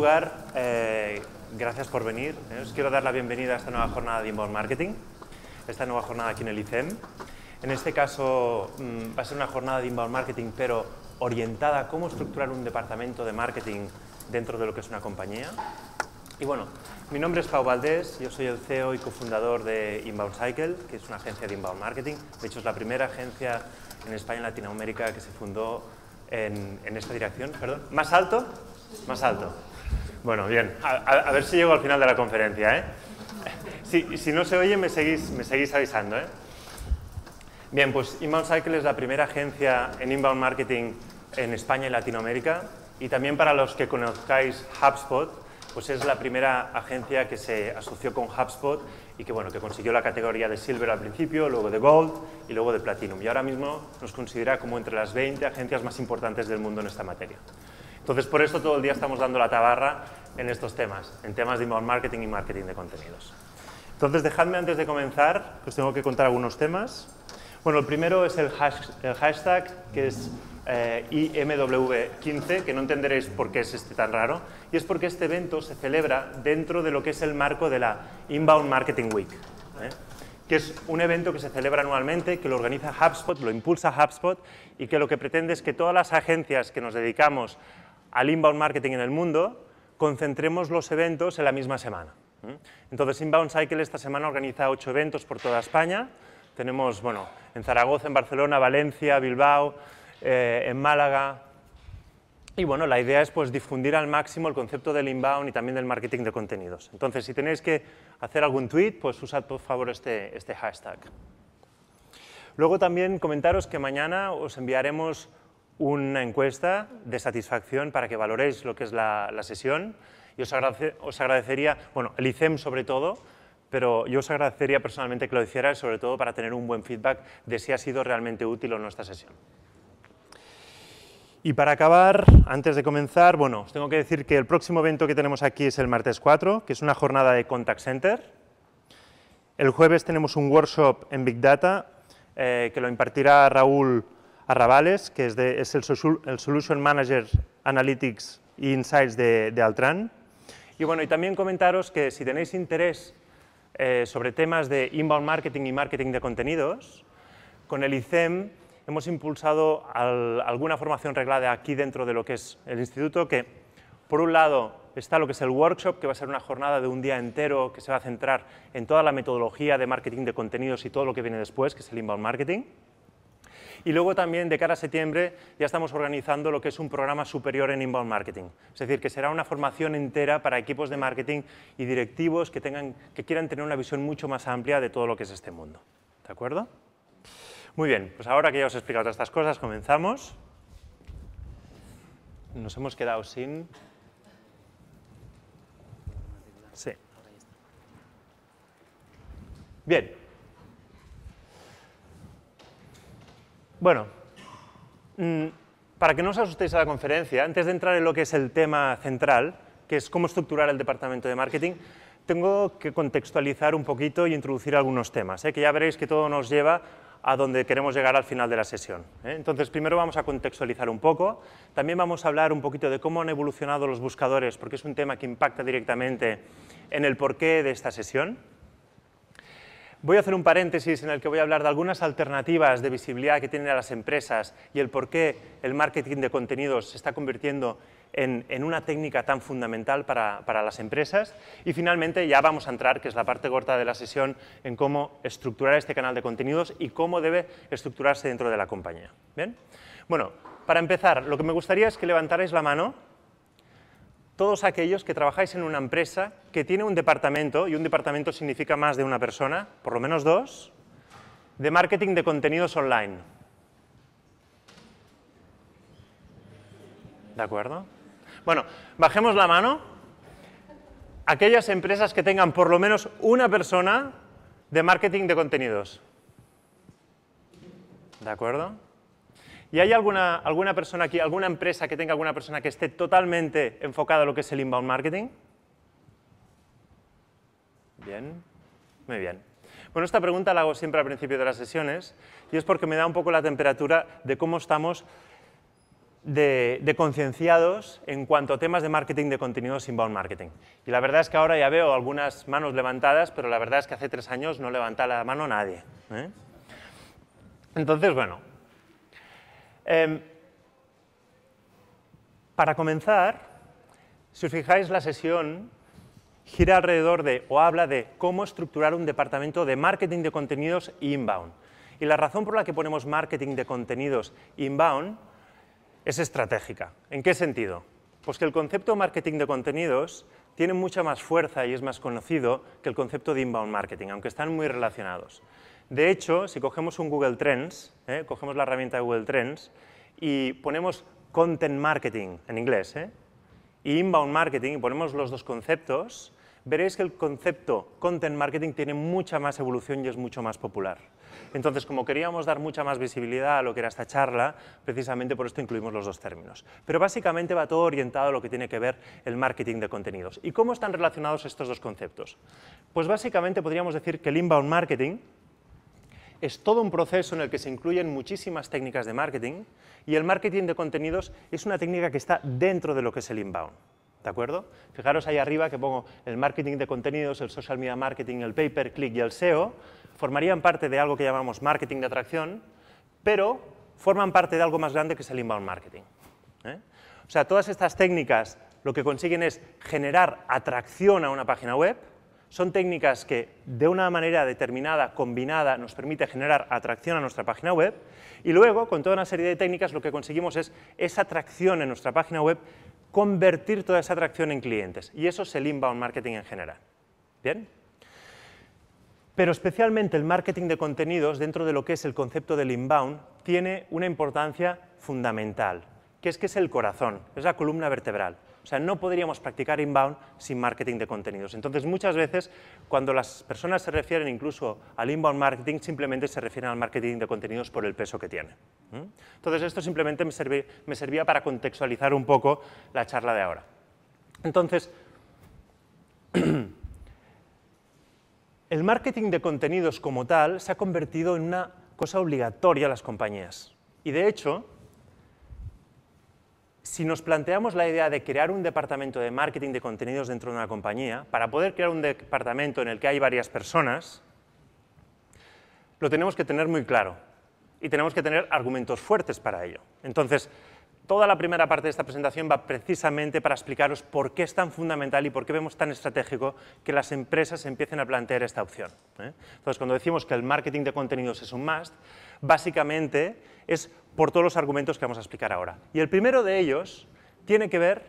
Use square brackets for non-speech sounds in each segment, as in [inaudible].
lugar, eh, gracias por venir. Eh, os quiero dar la bienvenida a esta nueva jornada de Inbound Marketing, esta nueva jornada aquí en el ICEM. En este caso mm, va a ser una jornada de Inbound Marketing, pero orientada a cómo estructurar un departamento de marketing dentro de lo que es una compañía. Y bueno, mi nombre es Pau Valdés, yo soy el CEO y cofundador de Inbound Cycle, que es una agencia de Inbound Marketing. De hecho, es la primera agencia en España y Latinoamérica que se fundó en, en esta dirección. Perdón. ¿Más alto? Más alto. Bueno, bien. A, ver si llego al final de la conferencia. ¿eh? Si, no se oye, me seguís, avisando. ¿eh? Bien, pues Inbound Cycle es la primera agencia en inbound marketing en España y Latinoamérica. Y también para los que conozcáis HubSpot, pues es la primera agencia que se asoció con HubSpot y que, que consiguió la categoría de Silver al principio, luego de Gold y luego de Platinum. Y ahora mismo nos considera como entre las 20 agencias más importantes del mundo en esta materia. Entonces, por eso todo el día estamos dando la tabarra en estos temas, en temas de inbound marketing y marketing de contenidos. Entonces, dejadme antes de comenzar, que os tengo que contar algunos temas. Bueno, el primero es el, hashtag, que es eh, IMW15, que no entenderéis por qué es este tan raro, y es porque este evento se celebra dentro de lo que es el marco de la Inbound Marketing Week, ¿eh? que es un evento que se celebra anualmente, que lo organiza HubSpot, lo impulsa HubSpot, y que lo que pretende es que todas las agencias que nos dedicamos al inbound marketing en el mundo, concentremos los eventos en la misma semana. ¿Mm? Entonces, Inbound Cycle esta semana organiza ocho eventos por toda España. Tenemos, bueno, en Zaragoza, en Barcelona, Valencia, Bilbao, eh, en Málaga. Y bueno, la idea es pues, difundir al máximo el concepto del inbound y también del marketing de contenidos. Entonces, si tenéis que hacer algún tweet, pues usad por favor este, este hashtag. Luego también comentaros que mañana os enviaremos una encuesta de satisfacción para que valoréis lo que es la, sesión. Y os, os, agradecería, bueno, el ICEM sobre todo, pero yo os agradecería personalmente que lo hicierais, sobre todo para tener un buen feedback de si ha sido realmente útil o no esta sesión. Y para acabar, antes de comenzar, bueno, os tengo que decir que el próximo evento que tenemos aquí es el martes 4, que es una jornada de Contact Center. El jueves tenemos un workshop en Big Data, eh, que lo impartirá Raúl Arrabales, que es, el, Solution Manager Analytics Insights de, de, Altran. Y bueno, y también comentaros que si tenéis interés eh, sobre temas de inbound marketing y marketing de contenidos, con el ICEM hemos impulsado alguna formación reglada aquí dentro de lo que es el instituto, que por un lado está lo que es el workshop, que va a ser una jornada de un día entero que se va a centrar en toda la metodología de marketing de contenidos y todo lo que viene después, que es el inbound marketing. Y luego también de cara a septiembre ya estamos organizando lo que es un programa superior en inbound marketing. Es decir, que será una formación entera para equipos de marketing y directivos que, tengan, que quieran tener una visión mucho más amplia de todo lo que es este mundo. ¿De acuerdo? Muy bien, pues ahora que ya os he explicado todas estas cosas, comenzamos. Nos hemos quedado sin... Sí. Bien, Bueno, mm, para que no os asustéis a la conferencia, antes de entrar en lo que es el tema central, que es cómo estructurar el departamento de marketing, tengo que contextualizar un poquito y introducir algunos temas, ¿eh? que ya veréis que todo nos lleva a donde queremos llegar al final de la sesión. ¿eh? Entonces, primero vamos a contextualizar un poco, también vamos a hablar un poquito de cómo han evolucionado los buscadores, porque es un tema que impacta directamente en el porqué de esta sesión, Voy a hacer un paréntesis en el que voy a hablar de algunas alternativas de visibilidad que tienen las empresas y el por qué el marketing de contenidos se está convirtiendo en, una técnica tan fundamental para, las empresas. Y finalmente ya vamos a entrar, que es la parte corta de la sesión, en cómo estructurar este canal de contenidos y cómo debe estructurarse dentro de la compañía. Bueno, para empezar, lo que me gustaría es que levantarais la mano todos aquellos que trabajáis en una empresa que tiene un departamento, y un departamento significa más de una persona, por lo menos dos, de marketing de contenidos online. ¿De acuerdo? Bueno, bajemos la mano. Aquellas empresas que tengan por lo menos una persona de marketing de contenidos. ¿De acuerdo? ¿Y hay alguna, alguna persona aquí, alguna empresa que tenga alguna persona que esté totalmente enfocada a lo que es el inbound marketing? Bien, muy bien. Bueno, esta pregunta la hago siempre al principio de las sesiones y es porque me da un poco la temperatura de cómo estamos de, concienciados en cuanto a temas de marketing de contenidos inbound marketing. Y la verdad es que ahora ya veo algunas manos levantadas, pero la verdad es que hace tres años no levantaba la mano nadie. ¿eh? Entonces, bueno, Em, para comenzar, si os fijáis, la sesión gira alrededor de o habla de cómo estructurar un departamento de marketing de contenidos inbound. Y la razón por la que ponemos marketing de contenidos inbound es estratégica. ¿En qué sentido? Pues que el concepto marketing de contenidos tiene mucha más fuerza y es más conocido que el concepto de inbound marketing, aunque están muy relacionados. De hecho, si cogemos un Google Trends, eh, cogemos la herramienta de Google Trends y ponemos content marketing en inglés eh, y inbound marketing y ponemos los dos conceptos, veréis que el concepto content marketing tiene mucha más evolución y es mucho más popular. Entonces, como queríamos dar mucha más visibilidad a lo que era esta charla, precisamente por esto incluimos los dos términos. Pero básicamente va todo orientado a lo que tiene que ver el marketing de contenidos. ¿Y cómo están relacionados estos dos conceptos? Pues básicamente podríamos decir que el inbound marketing es todo un proceso en el que se incluyen muchísimas técnicas de marketing y el marketing de contenidos es una técnica que está dentro de lo que es el inbound. ¿De acuerdo? Fijaros ahí arriba que pongo el marketing de contenidos, el social media marketing, el pay-per-click y el SEO, formarían parte de algo que llamamos marketing de atracción, pero forman parte de algo más grande que es el inbound marketing. ¿eh? O sea, todas estas técnicas lo que consiguen es generar atracción a una página web, son técnicas que de una manera determinada, combinada, nos permite generar atracción a nuestra página web y luego con toda una serie de técnicas lo que conseguimos es esa atracción en nuestra página web, convertir toda esa atracción en clientes y eso es el inbound marketing en general. ¿Bien? Pero especialmente el marketing de contenidos dentro de lo que es el concepto del inbound tiene una importancia fundamental, que es que es el corazón, es la columna vertebral. O sea, no podríamos practicar inbound sin marketing de contenidos. Entonces, muchas veces, cuando las personas se refieren incluso al inbound marketing, simplemente se refieren al marketing de contenidos por el peso que tiene. Entonces, esto simplemente me, servía, para contextualizar un poco la charla de ahora. Entonces, [clears throat] el marketing de contenidos como tal se ha convertido en una cosa obligatoria a las compañías. Y de hecho, si nos planteamos la idea de crear un departamento de marketing de contenidos dentro de una compañía, para poder crear un departamento en el que hay varias personas, lo tenemos que tener muy claro y tenemos que tener argumentos fuertes para ello. Entonces, toda la primera parte de esta presentación va precisamente para explicaros por qué es tan fundamental y por qué vemos tan estratégico que las empresas empiecen a plantear esta opción. ¿eh? Entonces, cuando decimos que el marketing de contenidos es un must, básicamente es por todos los argumentos que vamos a explicar ahora. Y el primero de ellos tiene que ver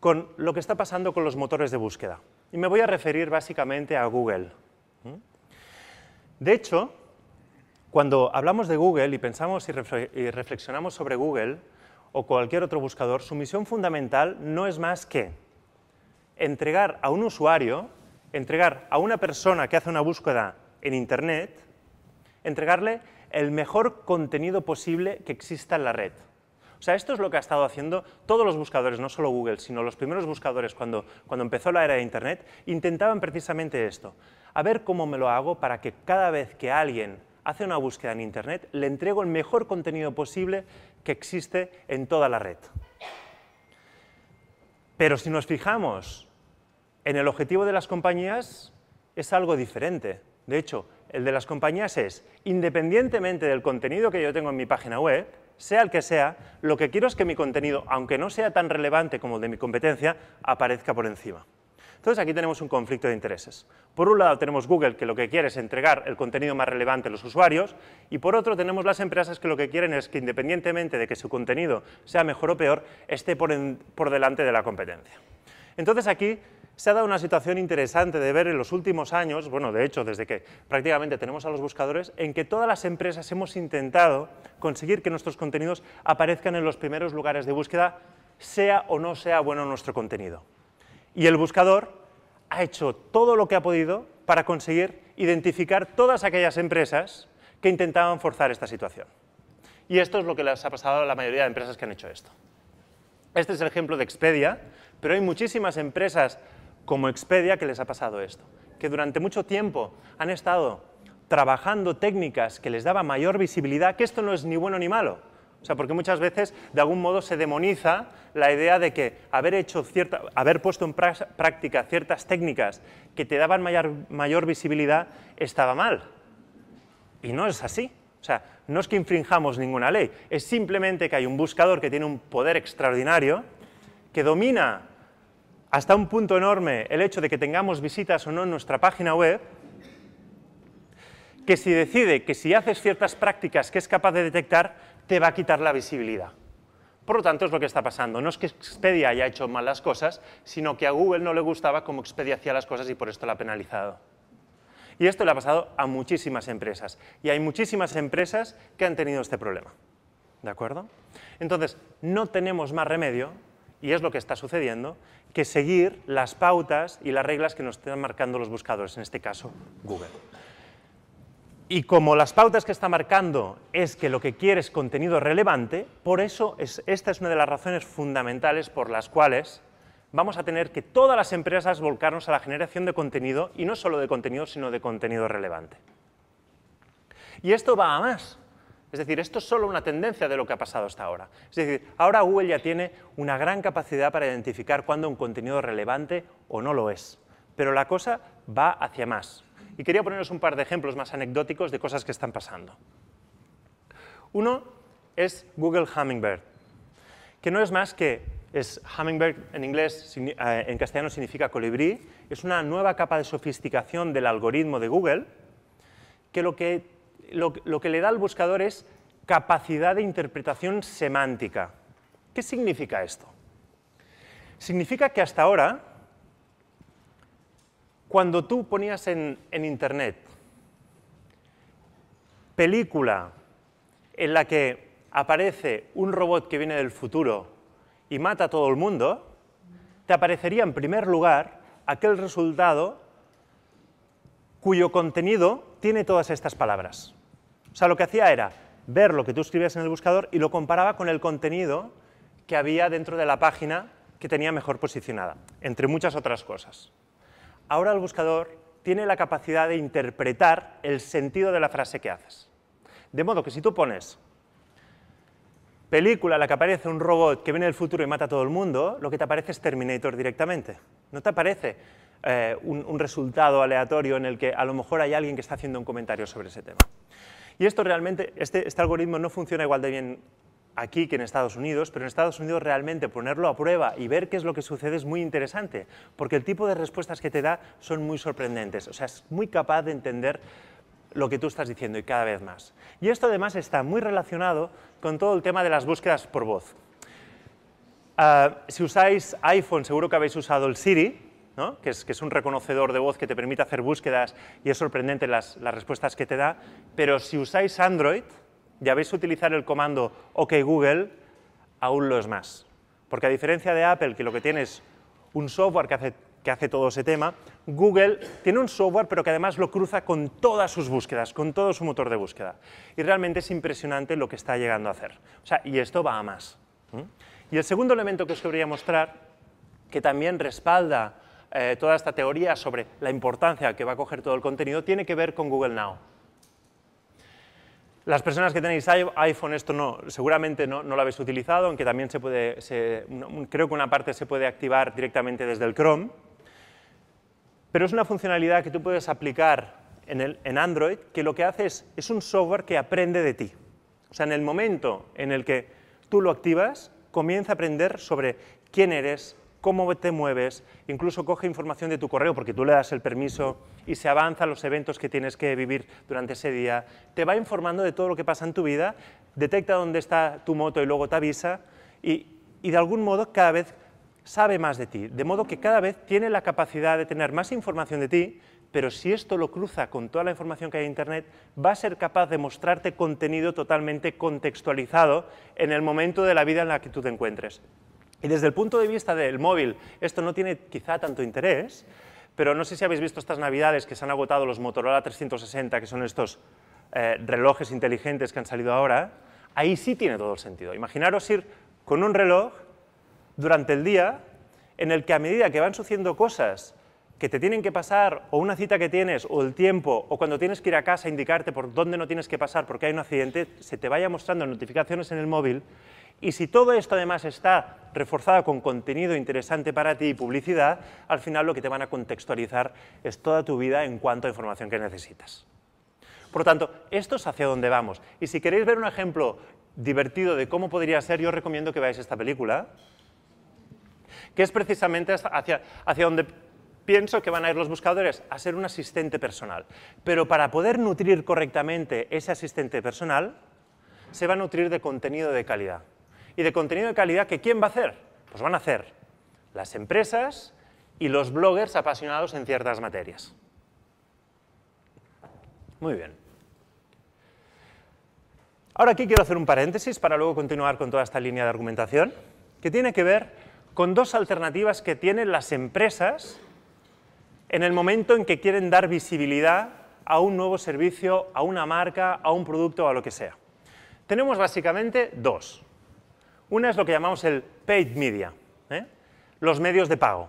con lo que está pasando con los motores de búsqueda. Y me voy a referir básicamente a Google. De hecho, cuando hablamos de Google y pensamos y, reflexionamos sobre Google o cualquier otro buscador, su misión fundamental no es más que entregar a un usuario, entregar a una persona que hace una búsqueda en Internet, entregarle el mejor contenido posible que exista en la red. O sea, esto es lo que ha estado haciendo todos los buscadores, no solo Google, sino los primeros buscadores cuando, cuando empezó la era de Internet, intentaban precisamente esto. A ver cómo me lo hago para que cada vez que alguien hace una búsqueda en Internet, le entrego el mejor contenido posible que existe en toda la red. Pero si nos fijamos en el objetivo de las compañías, es algo diferente. De hecho, el de las compañías es, independientemente del contenido que yo tengo en mi página web, sea el que sea, lo que quiero es que mi contenido, aunque no sea tan relevante como el de mi competencia, aparezca por encima. Entonces aquí tenemos un conflicto de intereses. Por un lado tenemos Google, que lo que quiere es entregar el contenido más relevante a los usuarios, y por otro tenemos las empresas que lo que quieren es que independientemente de que su contenido sea mejor o peor, esté por, delante de la competencia. Entonces aquí se ha dado una situación interesante de ver en los últimos años, bueno, de hecho, desde que prácticamente tenemos a los buscadores, en que todas las empresas hemos intentado conseguir que nuestros contenidos aparezcan en los primeros lugares de búsqueda, sea o no sea bueno nuestro contenido. Y el buscador ha hecho todo lo que ha podido para conseguir identificar todas aquellas empresas que intentaban forzar esta situación. Y esto es lo que les ha pasado a la mayoría de empresas que han hecho esto. Este es el ejemplo de Expedia, pero hay muchísimas empresas como Expedia que les ha pasado esto, que durante mucho tiempo han estado trabajando técnicas que les daban mayor visibilidad, que esto no es ni bueno ni malo, o sea, porque muchas veces de algún modo se demoniza la idea de que haber, hecho cierta, haber puesto en práctica ciertas técnicas que te daban mayor, mayor visibilidad estaba mal. Y no es así. O sea, no es que infringamos ninguna ley, es simplemente que hay un buscador que tiene un poder extraordinario, que domina hasta un punto enorme el hecho de que tengamos visitas o no en nuestra página web, que si decide que si haces ciertas prácticas que es capaz de detectar, te va a quitar la visibilidad. Por lo tanto, es lo que está pasando. No es que Expedia haya hecho mal las cosas, sino que a Google no le gustaba cómo Expedia hacía las cosas y por esto la ha penalizado. Y esto le ha pasado a muchísimas empresas. Y hay muchísimas empresas que han tenido este problema. ¿De acuerdo? Entonces, no tenemos más remedio y es lo que está sucediendo, que seguir las pautas y las reglas que nos están marcando los buscadores, en este caso Google. Y como las pautas que está marcando es que lo que quiere es contenido relevante, por eso esta es una de las razones fundamentales por las cuales vamos a tener que todas las empresas volcarnos a la generación de contenido, y no solo de contenido, sino de contenido relevante. Y esto va a más, es decir, esto es solo una tendencia de lo que ha pasado hasta ahora. Es decir, ahora Google ya tiene una gran capacidad para identificar cuándo un contenido es relevante o no lo es. Pero la cosa va hacia más. Y quería poneros un par de ejemplos más anecdóticos de cosas que están pasando. Uno es Google Hummingbird, que no es más que, es Hummingbird en inglés, eh, en castellano significa colibrí, es una nueva capa de sofisticación del algoritmo de Google, que lo que lo, que le da al buscador es capacidad de interpretación semántica. ¿Qué significa esto? Significa que hasta ahora, cuando tú ponías en Internet película en la que aparece un robot que viene del futuro y mata a todo el mundo, te aparecería en primer lugar aquel resultado cuyo contenido tiene todas estas palabras. O sea, lo que hacía era ver lo que tú escribías en el buscador y lo comparaba con el contenido que había dentro de la página que tenía mejor posicionada, entre muchas otras cosas. Ahora el buscador tiene la capacidad de interpretar el sentido de la frase que haces. De modo que si tú pones película en la que aparece un robot que viene del futuro y mata a todo el mundo, lo que te aparece es Terminator directamente. No te aparece eh, un resultado aleatorio en el que a lo mejor hay alguien que está haciendo un comentario sobre ese tema. Y esto realmente, este, este, algoritmo no funciona igual de bien aquí que en Estados Unidos, pero en Estados Unidos realmente ponerlo a prueba y ver qué es lo que sucede es muy interesante, porque el tipo de respuestas que te da son muy sorprendentes, o sea, es muy capaz de entender lo que tú estás diciendo y cada vez más. Y esto además está muy relacionado con todo el tema de las búsquedas por voz. Ah, si usáis iPhone, seguro que habéis usado el Siri, que, es, un reconocedor de voz que te permite hacer búsquedas y es sorprendente las, respuestas que te da, pero si usáis Android ya habéis utilizar el comando OK Google, aún lo es más. Porque a diferencia de Apple, que lo que tiene es un software que hace, que hace todo ese tema, Google tiene un software pero que además lo cruza con todas sus búsquedas, con todo su motor de búsqueda. Y realmente es impresionante lo que está llegando a hacer. O sea, y esto va a más. Y el segundo elemento que os quería mostrar, que también respalda eh, toda esta teoría sobre la importancia que va a coger todo el contenido tiene que ver con Google Now. Las personas que tenéis iPhone, esto no, seguramente no, lo habéis utilizado, aunque también se puede, creo que una parte se puede activar directamente desde el Chrome, pero es una funcionalidad que tú puedes aplicar en, Android que lo que hace es, es un software que aprende de ti. O sea, en el momento en el que tú lo activas, comienza a aprender sobre quién eres, cómo te mueves, incluso coge información de tu correo porque tú le das el permiso y se avanza los eventos que tienes que vivir durante ese día, te va informando de todo lo que pasa en tu vida, detecta dónde está tu moto y luego te avisa y, y de algún modo cada vez sabe más de ti, de modo que cada vez tiene la capacidad de tener más información de ti, pero si esto lo cruza con toda la información que hay en Internet, va a ser capaz de mostrarte contenido totalmente contextualizado en el momento de la vida en la que tú te encuentres. Y desde el punto de vista del móvil, esto no tiene quizá tanto interés, pero no sé si habéis visto estas navidades que se han agotado los Motorola 360, que son estos eh, relojes inteligentes que han salido ahora, ahí sí tiene todo el sentido. Imaginaros ir con un reloj durante el día en el que a medida que van sucediendo cosas que te tienen que pasar, o una cita que tienes, o el tiempo, o cuando tienes que ir a casa a indicarte por dónde no tienes que pasar porque hay un accidente, se te vaya mostrando notificaciones en el móvil. Y si todo esto además está reforzado con contenido interesante para ti y publicidad, al final lo que te van a contextualizar es toda tu vida en cuanto a información que necesitas. Por lo tanto, esto es hacia dónde vamos. Y si queréis ver un ejemplo divertido de cómo podría ser, yo recomiendo que veáis esta película, que es precisamente hacia, hacia pienso que van a ir los buscadores a ser un asistente personal. Pero para poder nutrir correctamente ese asistente personal, se va a nutrir de contenido de calidad. Y de contenido de calidad que ¿quién va a hacer? Pues van a hacer las empresas y los bloggers apasionados en ciertas materias. Muy bien. Ahora aquí quiero hacer un paréntesis para luego continuar con toda esta línea de argumentación, que tiene que ver con dos alternativas que tienen las empresas en el momento en que quieren dar visibilidad a un nuevo servicio, a una marca, a un producto, o a lo que sea. Tenemos básicamente dos. Una es lo que llamamos el paid media, ¿eh? los medios de pago.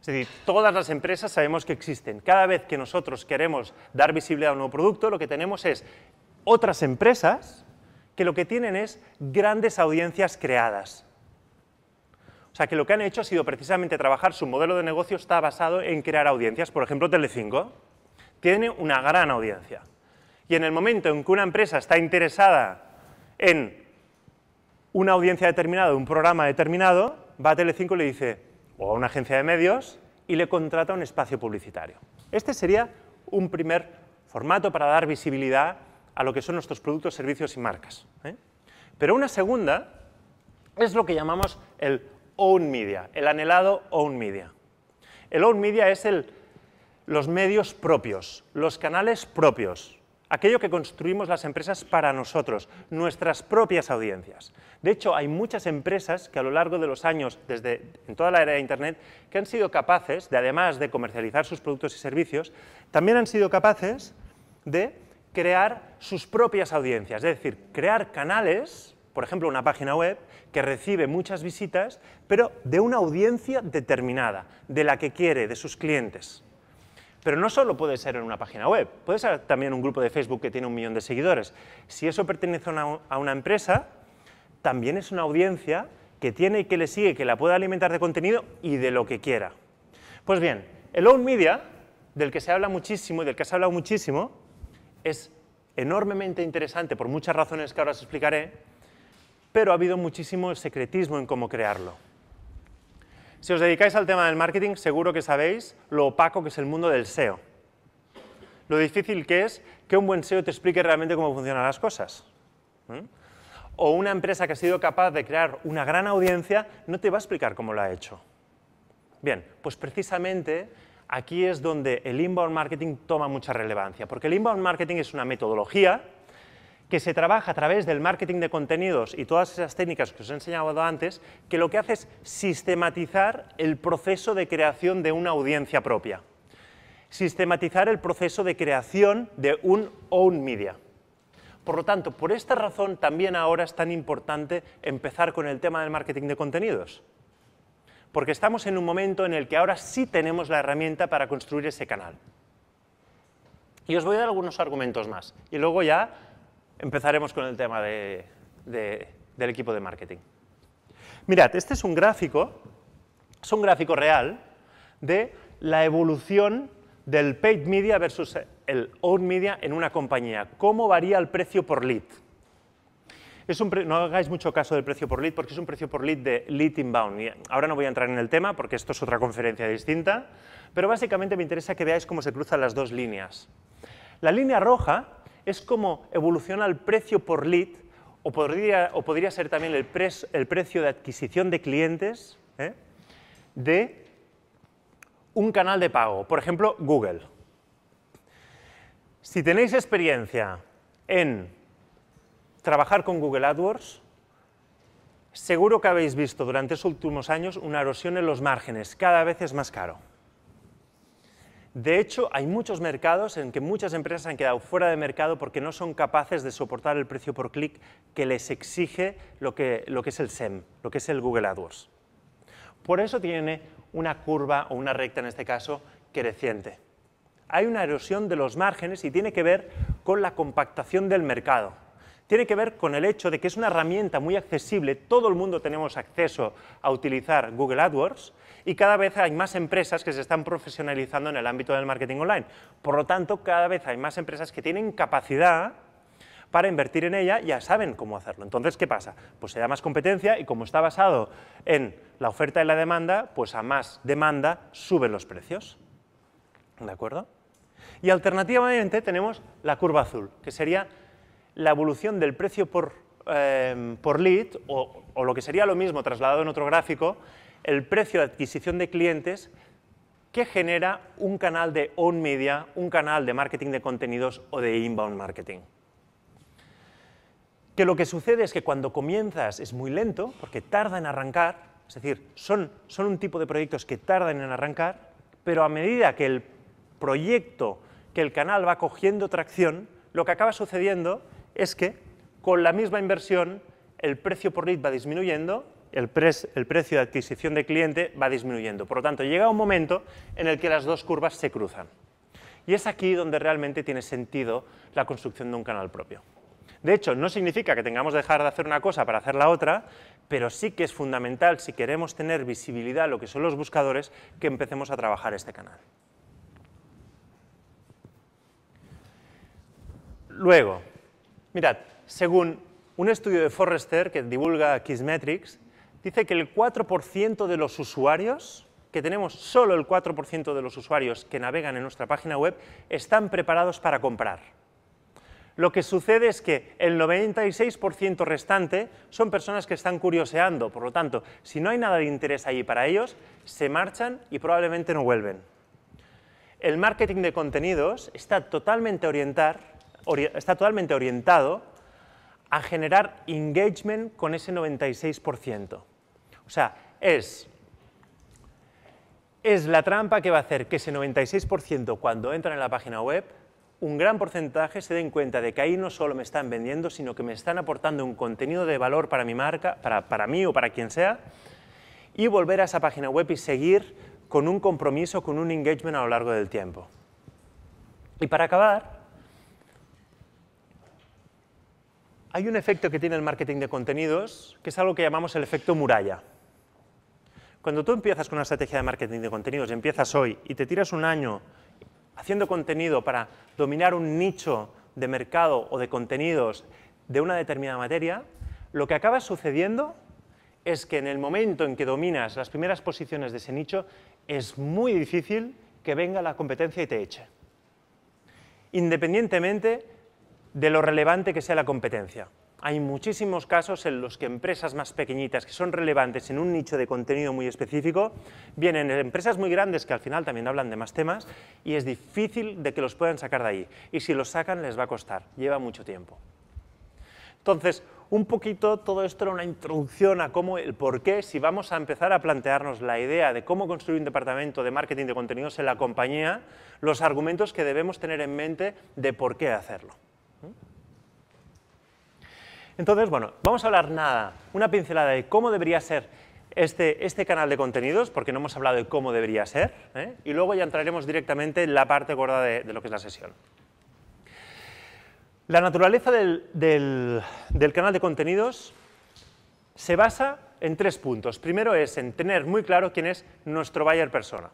Es decir, todas las empresas sabemos que existen. Cada vez que nosotros queremos dar visibilidad a un nuevo producto, lo que tenemos es otras empresas que lo que tienen es grandes audiencias creadas. O sea, que lo que han hecho ha sido precisamente trabajar, su modelo de negocio está basado en crear audiencias. Por ejemplo, Telecinco tiene una gran audiencia. Y en el momento en que una empresa está interesada en una audiencia determinada, un programa determinado, va a Telecinco y le dice, o a una agencia de medios, y le contrata un espacio publicitario. Este sería un primer formato para dar visibilidad a lo que son nuestros productos, servicios y marcas. ¿eh? Pero una segunda es lo que llamamos el Own Media, el anhelado Own Media. El Own Media es el, los medios propios, los canales propios, aquello que construimos las empresas para nosotros, nuestras propias audiencias. De hecho, hay muchas empresas que a lo largo de los años, desde en toda la era de Internet, que han sido capaces, de, además de comercializar sus productos y servicios, también han sido capaces de crear sus propias audiencias, es decir, crear canales por ejemplo, una página web que recibe muchas visitas, pero de una audiencia determinada, de la que quiere, de sus clientes. Pero no solo puede ser en una página web, puede ser también un grupo de Facebook que tiene un millón de seguidores. Si eso pertenece a una, empresa, también es una audiencia que tiene y que le sigue, que la pueda alimentar de contenido y de lo que quiera. Pues bien, el Own Media, del que se habla muchísimo y del que se ha hablado muchísimo, es enormemente interesante por muchas razones que ahora os explicaré, pero ha habido muchísimo secretismo en cómo crearlo. Si os dedicáis al tema del marketing, seguro que sabéis lo opaco que es el mundo del SEO. Lo difícil que es que un buen SEO te explique realmente cómo funcionan las cosas. O una empresa que ha sido capaz de crear una gran audiencia no te va a explicar cómo lo ha hecho. Bien, pues precisamente aquí es donde el inbound marketing toma mucha relevancia, porque el inbound marketing es una metodología que se trabaja a través del marketing de contenidos y todas esas técnicas que os he enseñado antes, que lo que hace es sistematizar el proceso de creación de una audiencia propia. Sistematizar el proceso de creación de un own media. Por lo tanto, por esta razón también ahora es tan importante empezar con el tema del marketing de contenidos. Porque estamos en un momento en el que ahora sí tenemos la herramienta para construir ese canal. Y os voy a dar algunos argumentos más. Y luego ya empezaremos con el tema del equipo de marketing. Mirad, este es un gráfico, es un gráfico real de la evolución del paid media versus el own media en una compañía. ¿Cómo varía el precio por lead? no hagáis mucho caso del precio por lead porque es un precio por lead de lead inbound. ahora no voy a entrar en el tema porque esto es otra conferencia distinta, pero básicamente me interesa que veáis cómo se cruzan las dos líneas. La línea roja es como evoluciona el precio por lead o podría, ser también el, precio de adquisición de clientes ¿eh? de un canal de pago, por ejemplo, Google. Si tenéis experiencia en trabajar con Google AdWords, seguro que habéis visto durante los últimos años una erosión en los márgenes, cada vez es más caro. De hecho, hay muchos mercados en que muchas empresas han quedado fuera de mercado porque no son capaces de soportar el precio por clic que les exige lo que, es el SEM, lo que es el Google AdWords. Por eso tiene una curva o una recta, en este caso, creciente. Hay una erosión de los márgenes y tiene que ver con la compactación del mercado tiene que ver con el hecho de que es una herramienta muy accesible, todo el mundo tenemos acceso a utilizar Google AdWords, y cada vez hay más empresas que se están profesionalizando en el ámbito del marketing online. Por lo tanto, cada vez hay más empresas que tienen capacidad para invertir en ella, ya saben cómo hacerlo. Entonces, ¿qué pasa? Pues se da más competencia y como está basado en la oferta y la demanda, pues a más demanda suben los precios. ¿De acuerdo? Y alternativamente tenemos la curva azul, que sería la evolución del precio por, eh, lead, o lo que sería lo mismo trasladado en otro gráfico, el precio de adquisición de clientes que genera un canal de own media, un canal de marketing de contenidos o de inbound marketing. Que lo que sucede es que cuando comienzas es muy lento, porque tarda en arrancar, es decir, son, son un tipo de proyectos que tardan en arrancar, pero a medida que el proyecto, que el canal va cogiendo tracción, lo que acaba sucediendo es que con la misma inversión el precio por lead va disminuyendo el, precio de adquisición de cliente va disminuyendo. Por lo tanto, llega un momento en el que las dos curvas se cruzan. Y es aquí donde realmente tiene sentido la construcción de un canal propio. De hecho, no significa que tengamos que dejar de hacer una cosa para hacer la otra, pero sí que es fundamental, si queremos tener visibilidad a lo que son los buscadores, que empecemos a trabajar este canal. Luego, mirad, según un estudio de Forrester que divulga Kissmetrics, dice que el 4% de los usuarios, que tenemos solo el 4% de los usuarios que navegan en nuestra página web, están preparados para comprar. Lo que sucede es que el 96% restante son personas que están curioseando, por lo tanto, si no hay nada de interés allí para ellos, se marchan y probablemente no vuelven. El marketing de contenidos está totalmente, está totalmente orientado a generar engagement con ese 96%. O sea, es, es la trampa que va a hacer que ese 96% cuando entran en la página web, un gran porcentaje se den cuenta de que ahí no solo me están vendiendo, sino que me están aportando un contenido de valor para mi marca, para, para mí o para quien sea, y volver a esa página web y seguir con un compromiso, con un engagement a lo largo del tiempo. Y para acabar, hay un efecto que tiene el marketing de contenidos, que es algo que llamamos el efecto muralla. Cuando tú empiezas con una estrategia de marketing de contenidos y empiezas hoy y te tiras un año haciendo contenido para dominar un nicho de mercado o de contenidos de una determinada materia, lo que acaba sucediendo es que en el momento en que dominas las primeras posiciones de ese nicho, es muy difícil que venga la competencia y te eche. Independientemente de lo relevante que sea la competencia hay muchísimos casos en los que empresas más pequeñitas que son relevantes en un nicho de contenido muy específico, vienen empresas muy grandes que al final también hablan de más temas y es difícil de que los puedan sacar de ahí. Y si los sacan les va a costar, lleva mucho tiempo. Entonces, un poquito todo esto era una introducción a cómo el por qué, si vamos a empezar a plantearnos la idea de cómo construir un departamento de marketing de contenidos en la compañía, los argumentos que debemos tener en mente de por qué hacerlo. Entonces, bueno, vamos a hablar nada, una pincelada de cómo debería ser este, este canal de contenidos, porque no hemos hablado de cómo debería ser, ¿eh? y luego ya entraremos directamente en la parte gorda de, lo que es la sesión. La naturaleza del, del canal de contenidos se basa en tres puntos. Primero es en tener muy claro quién es nuestro buyer persona.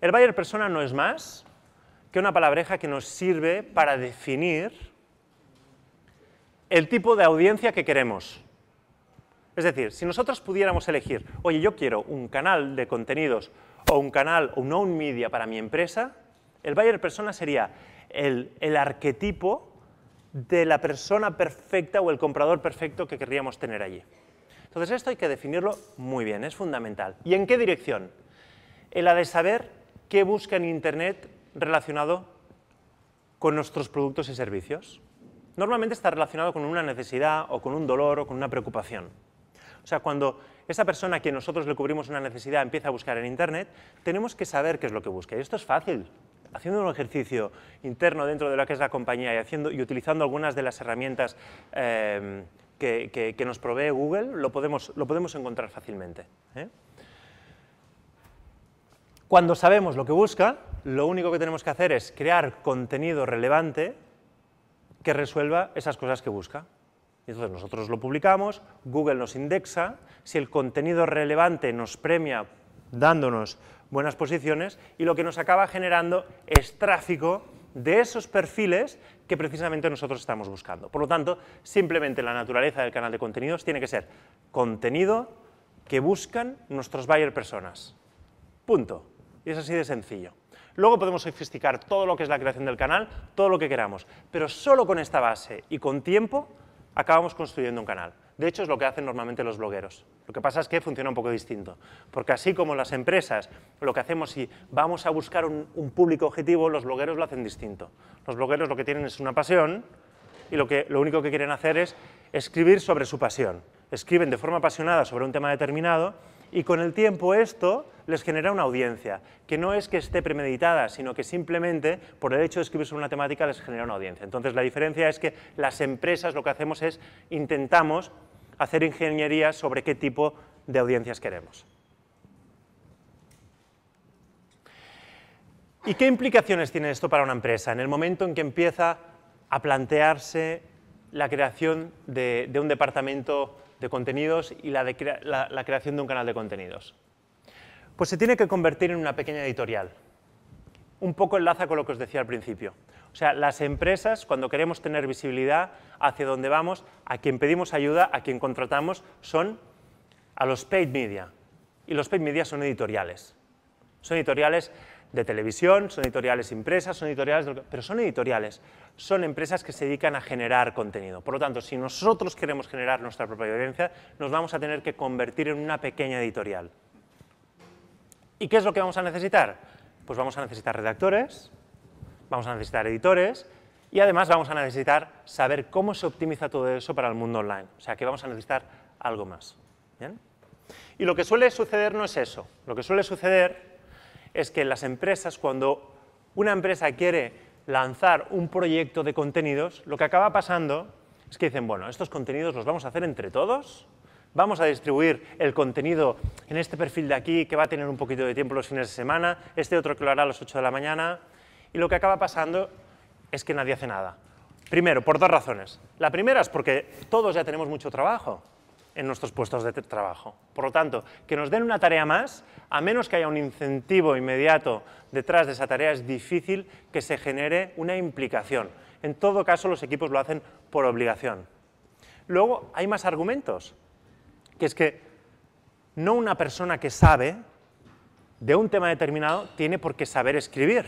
El buyer persona no es más que una palabreja que nos sirve para definir el tipo de audiencia que queremos. Es decir, si nosotros pudiéramos elegir, oye, yo quiero un canal de contenidos o un canal o no un media para mi empresa, el buyer persona sería el, el arquetipo de la persona perfecta o el comprador perfecto que querríamos tener allí. Entonces esto hay que definirlo muy bien, es fundamental. ¿Y en qué dirección? En la de saber qué busca en Internet relacionado con nuestros productos y servicios normalmente está relacionado con una necesidad o con un dolor o con una preocupación. O sea, cuando esa persona a quien nosotros le cubrimos una necesidad empieza a buscar en Internet, tenemos que saber qué es lo que busca. Y esto es fácil. Haciendo un ejercicio interno dentro de lo que es la compañía y, haciendo, y utilizando algunas de las herramientas em, que, nos provee Google, lo podemos, encontrar fácilmente. ¿eh? Cuando sabemos lo que busca, lo único que tenemos que hacer es crear contenido relevante que resuelva esas cosas que busca. Entonces nosotros lo publicamos, Google nos indexa, si el contenido relevante nos premia dándonos buenas posiciones y lo que nos acaba generando es tráfico de esos perfiles que precisamente nosotros estamos buscando. Por lo tanto, simplemente la naturaleza del canal de contenidos tiene que ser contenido que buscan nuestros buyer personas. Punto. Y es así de sencillo. Luego podemos sofisticar todo lo que es la creación del canal, todo lo que queramos, pero solo con esta base y con tiempo acabamos construyendo un canal. De hecho, es lo que hacen normalmente los blogueros. Lo que pasa es que funciona un poco distinto, porque así como las empresas, lo que hacemos si vamos a buscar un, un público objetivo, los blogueros lo hacen distinto. Los blogueros lo que tienen es una pasión y lo, que, lo único que quieren hacer es escribir sobre su pasión. Escriben de forma apasionada sobre un tema determinado y con el tiempo esto les genera una audiencia, que no es que esté premeditada, sino que simplemente por el hecho de escribir sobre una temática les genera una audiencia. Entonces la diferencia es que las empresas lo que hacemos es intentamos hacer ingeniería sobre qué tipo de audiencias queremos. ¿Y qué implicaciones tiene esto para una empresa en el momento en que empieza a plantearse la creación de, de un departamento de contenidos y la, creación de un canal de contenidos? Pues se tiene que convertir en una pequeña editorial. Un poco enlaza con lo que os decía al principio. O sea, las empresas, cuando queremos tener visibilidad hacia dónde vamos, a quien pedimos ayuda, a quien contratamos, son a los paid media. Y los paid media son editoriales. Son editoriales de televisión, son editoriales impresas, son editoriales, de... pero son editoriales, son empresas que se dedican a generar contenido. Por lo tanto, si nosotros queremos generar nuestra propia audiencia, nos vamos a tener que convertir en una pequeña editorial. ¿Y qué es lo que vamos a necesitar? Pues vamos a necesitar redactores, vamos a necesitar editores y además vamos a necesitar saber cómo se optimiza todo eso para el mundo online. O sea, que vamos a necesitar algo más. ¿Bien? Y lo que suele suceder no es eso. Lo que suele suceder es que las empresas, cuando una empresa quiere lanzar un proyecto de contenidos, lo que acaba pasando es que dicen, bueno, estos contenidos los vamos a hacer entre todos, vamos a distribuir el contenido en este perfil de aquí, que va a tener un poquito de tiempo los fines de semana, este otro que lo hará a las 8 de la mañana, y lo que acaba pasando es que nadie hace nada. Primero, por dos razones. La primera es porque todos ya tenemos mucho trabajo, en nuestros puestos de trabajo. Por lo tanto, que nos den una tarea más, a menos que haya un incentivo inmediato detrás de esa tarea, es difícil que se genere una implicación. En todo caso, los equipos lo hacen por obligación. Luego, hay más argumentos, que es que no una persona que sabe de un tema determinado tiene por qué saber escribir.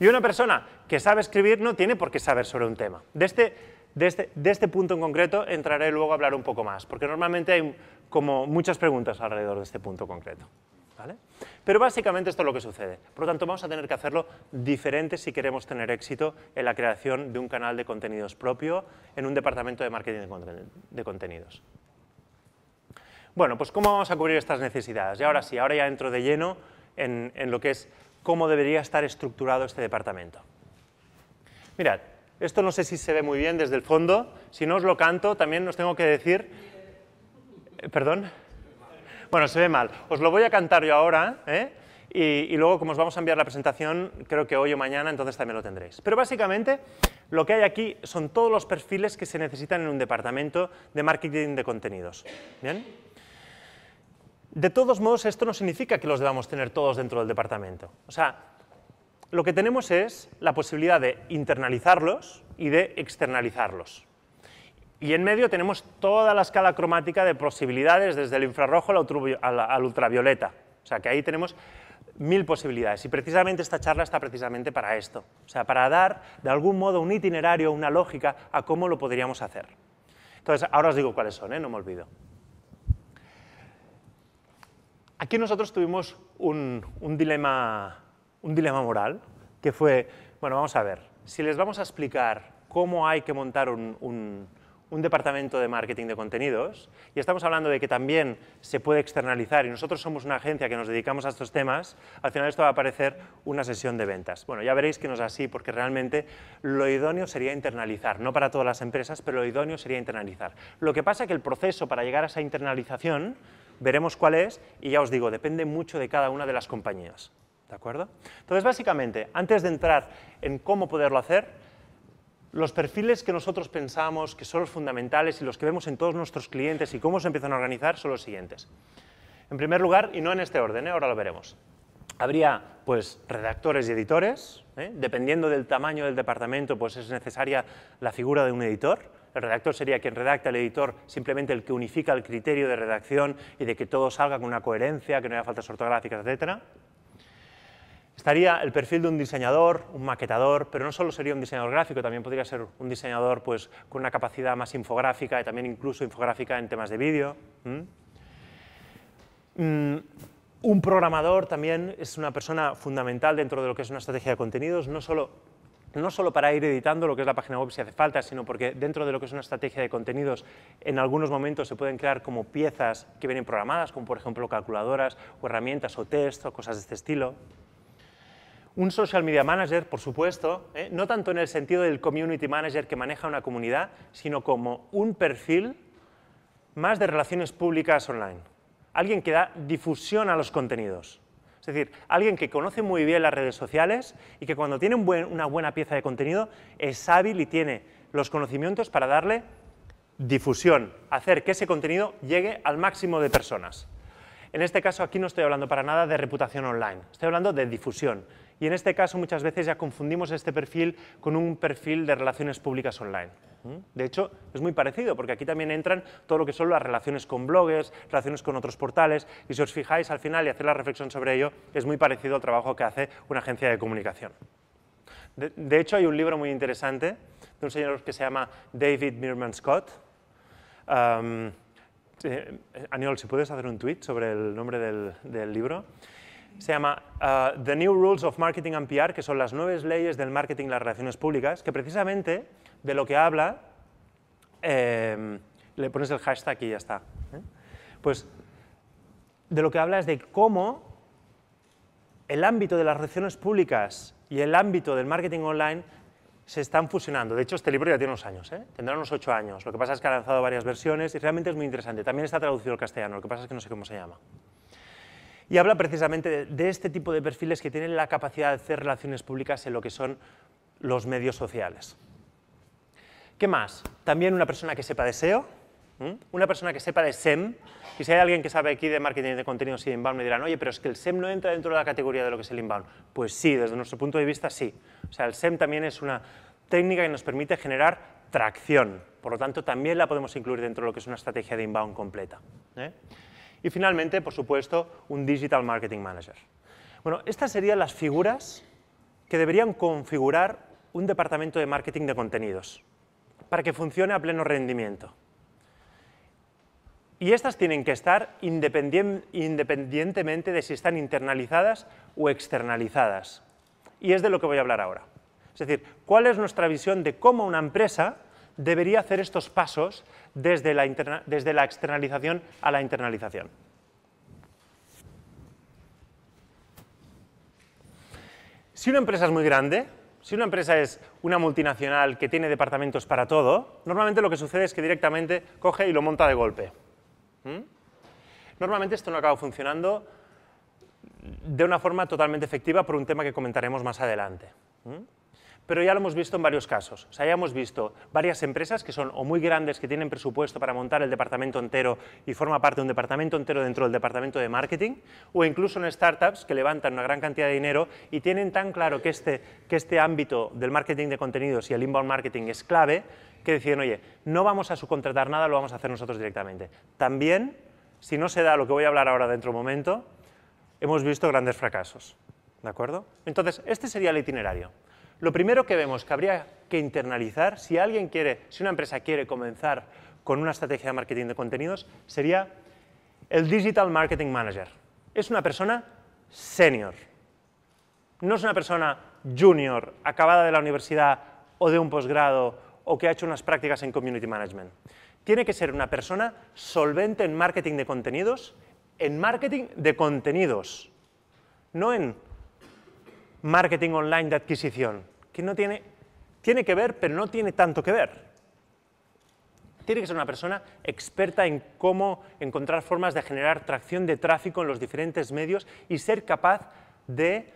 Y una persona que sabe escribir no tiene por qué saber sobre un tema. De este este, de este, punto en concreto entraré luego a hablar un poco más, porque normalmente hay como muchas preguntas alrededor de este punto concreto. ¿vale? Pero básicamente esto es lo que sucede. Por lo tanto, vamos a tener que hacerlo diferente si queremos tener éxito en la creación de un canal de contenidos propio en un departamento de marketing de contenidos. Bueno, pues ¿cómo vamos a cubrir estas necesidades? Y ahora sí, ahora ya entro de lleno en, en lo que es cómo debería estar estructurado este departamento. Mirad, esto no sé si se ve muy bien desde el fondo. Si no os lo canto, también os tengo que decir... ¿Perdón? Bueno, se ve mal. Os lo voy a cantar yo ahora, ¿eh? y, y, luego, como os vamos a enviar la presentación, creo que hoy o mañana, entonces también lo tendréis. Pero básicamente, lo que hay aquí son todos los perfiles que se necesitan en un departamento de marketing de contenidos. ¿Bien? De todos modos, esto no significa que los debamos tener todos dentro del departamento. O sea, lo que tenemos es la posibilidad de internalizarlos y de externalizarlos. Y en medio tenemos toda la escala cromática de posibilidades, desde el infrarrojo al, ultravioleta. O sea, que ahí tenemos mil posibilidades. Y precisamente esta charla está precisamente para esto. O sea, para dar, de algún modo, un itinerario, una lógica a cómo lo podríamos hacer. Entonces, ahora os digo cuáles son, ¿eh? no me olvido. Aquí nosotros tuvimos un, un dilema un dilema moral, que fue, bueno, vamos a ver, si les vamos a explicar cómo hay que montar un, departamento de marketing de contenidos, y estamos hablando de que también se puede externalizar, y nosotros somos una agencia que nos dedicamos a estos temas, al final esto va a parecer una sesión de ventas. Bueno, ya veréis que no es así, porque realmente lo idóneo sería internalizar, no para todas las empresas, pero lo idóneo sería internalizar. Lo que pasa es que el proceso para llegar a esa internalización, veremos cuál es, y ya os digo, depende mucho de cada una de las compañías. ¿De acuerdo? Entonces, básicamente, antes de entrar en cómo poderlo hacer, los perfiles que nosotros pensamos que son los fundamentales y los que vemos en todos nuestros clientes y cómo se empiezan a organizar son los siguientes. En primer lugar, y no en este orden, ¿eh? ahora lo veremos, habría pues, redactores y editores. ¿eh? Dependiendo del tamaño del departamento, pues es necesaria la figura de un editor. El redactor sería quien redacta, el editor simplemente el que unifica el criterio de redacción y de que todo salga con una coherencia, que no haya faltas ortográficas, etcétera. Estaría el perfil de un diseñador, un maquetador, pero no solo sería un diseñador gráfico, también podría ser un diseñador pues, con una capacidad más infográfica y también incluso infográfica en temas de vídeo. Mm, un programador también es una persona fundamental dentro de lo que es una estrategia de contenidos, no solo, para ir editando lo que es la página web si hace falta, sino porque dentro de lo que es una estrategia de contenidos en algunos momentos se pueden crear como piezas que vienen programadas, como por ejemplo calculadoras o herramientas o texto, o cosas de este estilo. Un social media manager, por supuesto, ¿eh? no tanto en el sentido del community manager que maneja una comunidad, sino como un perfil más de relaciones públicas online. Alguien que da difusión a los contenidos. Es decir, alguien que conoce muy bien las redes sociales y que cuando tiene una buena pieza de contenido es hábil y tiene los conocimientos para darle difusión, hacer que ese contenido llegue al máximo de personas. En este caso aquí no estoy hablando para nada de reputación online, estoy hablando de difusión y en este caso muchas veces ya confundimos este perfil con un perfil de relaciones públicas online. ¿Mm? De hecho, es muy parecido, porque aquí también entran todo lo que son las relaciones con blogs, relaciones con otros portales, y si os fijáis al final y hacéis la reflexión sobre ello, es muy parecido al trabajo que hace una agencia de comunicación. De, hecho, hay un libro muy interesante de un señor que se llama David Mirman Scott. Um, si puedes hacer un tweet sobre el nombre del libro se llama ah, The New Rules of Marketing and PR, que son las nuevas leyes del marketing y las relaciones públicas, que precisamente de lo que habla, em, le pones el hashtag y ya está. ¿eh? Pues de lo que habla es de cómo el ámbito de las relaciones públicas y el ámbito del marketing online se están fusionando. De hecho, este libro ya tiene unos años, ¿eh? tendrá unos ocho años. Lo que pasa es que ha lanzado varias versiones y realmente es muy interesante. También está traducido al castellano, lo que pasa es que no sé cómo se llama y habla precisamente de, este tipo de perfiles que tienen la capacidad de hacer relaciones públicas en lo que son los medios sociales. ¿Qué más? También una persona que sepa de SEO, una persona que sepa de SEM, y si hay alguien que sabe aquí de marketing de contenidos y de inbound, me dirán, oye, pero es que el SEM no entra dentro de la categoría de lo que es el inbound. Pues sí, desde nuestro punto de vista sí. O sea, el SEM también es una técnica que nos permite generar tracción. Por lo tanto, también la podemos incluir dentro de lo que es una estrategia de inbound completa. ¿eh? Y finalmente, por supuesto, un Digital Marketing Manager. Bueno, estas serían las figuras que deberían configurar un departamento de marketing de contenidos para que funcione a pleno rendimiento. Y estas tienen que estar independientemente de si están internalizadas o externalizadas. Y es de lo que voy a hablar ahora. Es decir, cuál es nuestra visión de cómo una empresa debería hacer estos pasos desde la, externalización a la internalización. Si una empresa es muy grande, si una empresa es una multinacional que tiene departamentos para todo, normalmente lo que sucede es que directamente coge y lo monta de golpe. ¿Mm? Normalmente esto no acaba funcionando de una forma totalmente efectiva por un tema que comentaremos más adelante. ¿Mm? pero ya lo hemos visto en varios casos. O sea, ya hemos visto varias empresas que son o muy grandes, que tienen presupuesto para montar el departamento entero y forma parte de un departamento entero dentro del departamento de marketing, o incluso en startups que levantan una gran cantidad de dinero y tienen tan claro que este, que este ámbito del marketing de contenidos y el inbound marketing es clave, que deciden, oye, no vamos a subcontratar nada, lo vamos a hacer nosotros directamente. También, si no se da lo que voy a hablar ahora dentro de un momento, hemos visto grandes fracasos. ¿De acuerdo? Entonces, este sería el itinerario. Lo primero que vemos que habría que internalizar, si alguien quiere, si una empresa quiere comenzar con una estrategia de marketing de contenidos, sería el Digital Marketing Manager. Es una persona senior. No es una persona junior, acabada de la universidad o de un posgrado o que ha hecho unas prácticas en Community Management. Tiene que ser una persona solvente en marketing de contenidos, en marketing de contenidos, no en marketing online de adquisición que no tiene, tiene que ver, pero no tiene tanto que ver. Tiene que ser una persona experta en cómo encontrar formas de generar tracción de tráfico en los diferentes medios y ser capaz de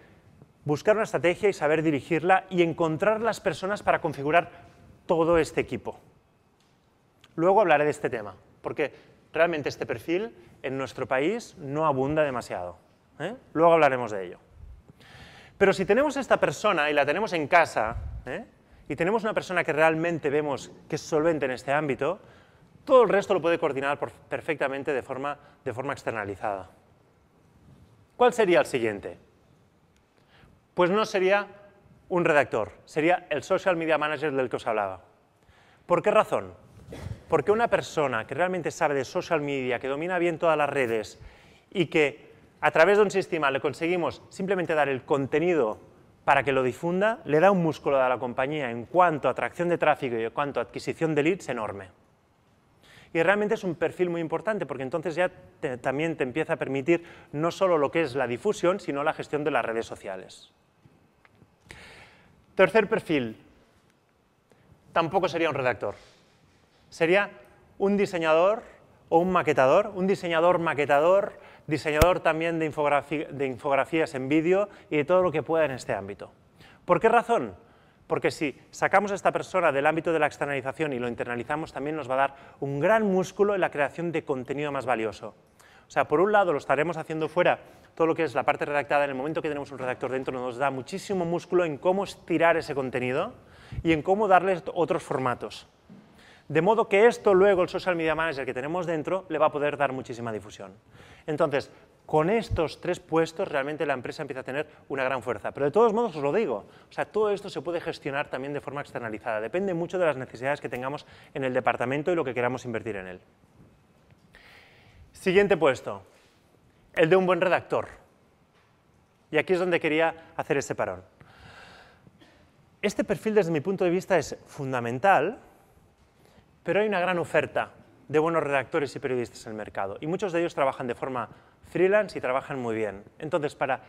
buscar una estrategia y saber dirigirla y encontrar las personas para configurar todo este equipo. Luego hablaré de este tema, porque realmente este perfil en nuestro país no abunda demasiado. ¿eh? Luego hablaremos de ello. Pero si tenemos esta persona y la tenemos en casa, ¿eh? y tenemos una persona que realmente vemos que es solvente en este ámbito, todo el resto lo puede coordinar perfectamente de forma, de forma externalizada. ¿Cuál sería el siguiente? Pues no sería un redactor, sería el social media manager del que os hablaba. ¿Por qué razón? Porque una persona que realmente sabe de social media, que domina bien todas las redes y que a través de un sistema le conseguimos simplemente dar el contenido para que lo difunda, le da un músculo a la compañía en cuanto a atracción de tráfico y en cuanto a adquisición de leads enorme. Y realmente es un perfil muy importante porque entonces ya también te empieza a permitir no solo lo que es la difusión, sino la gestión de las redes sociales. Tercer perfil, tampoco sería un redactor. Sería un diseñador o un maquetador, un diseñador maquetador diseñador también de, de infografías en vídeo y de todo lo que pueda en este ámbito. ¿Por qué razón? Porque si sacamos a esta persona del ámbito de la externalización y lo internalizamos, también nos va a dar un gran músculo en la creación de contenido más valioso. O sea, por un lado lo estaremos haciendo fuera todo lo que es la parte redactada, en el momento que tenemos un redactor dentro nos da muchísimo músculo en cómo estirar ese contenido y en cómo darle otros formatos. De modo que esto luego el Social Media Manager que tenemos dentro le va a poder dar muchísima difusión. Entonces, con estos tres puestos realmente la empresa empieza a tener una gran fuerza. Pero de todos modos os lo digo, o sea, todo esto se puede gestionar también de forma externalizada. Depende mucho de las necesidades que tengamos en el departamento y lo que queramos invertir en él. Siguiente puesto, el de un buen redactor. Y aquí es donde quería hacer ese parón. Este perfil desde mi punto de vista es fundamental pero hay una gran oferta de buenos redactores y periodistas en el mercado y muchos de ellos trabajan de forma freelance y trabajan muy bien. Entonces, para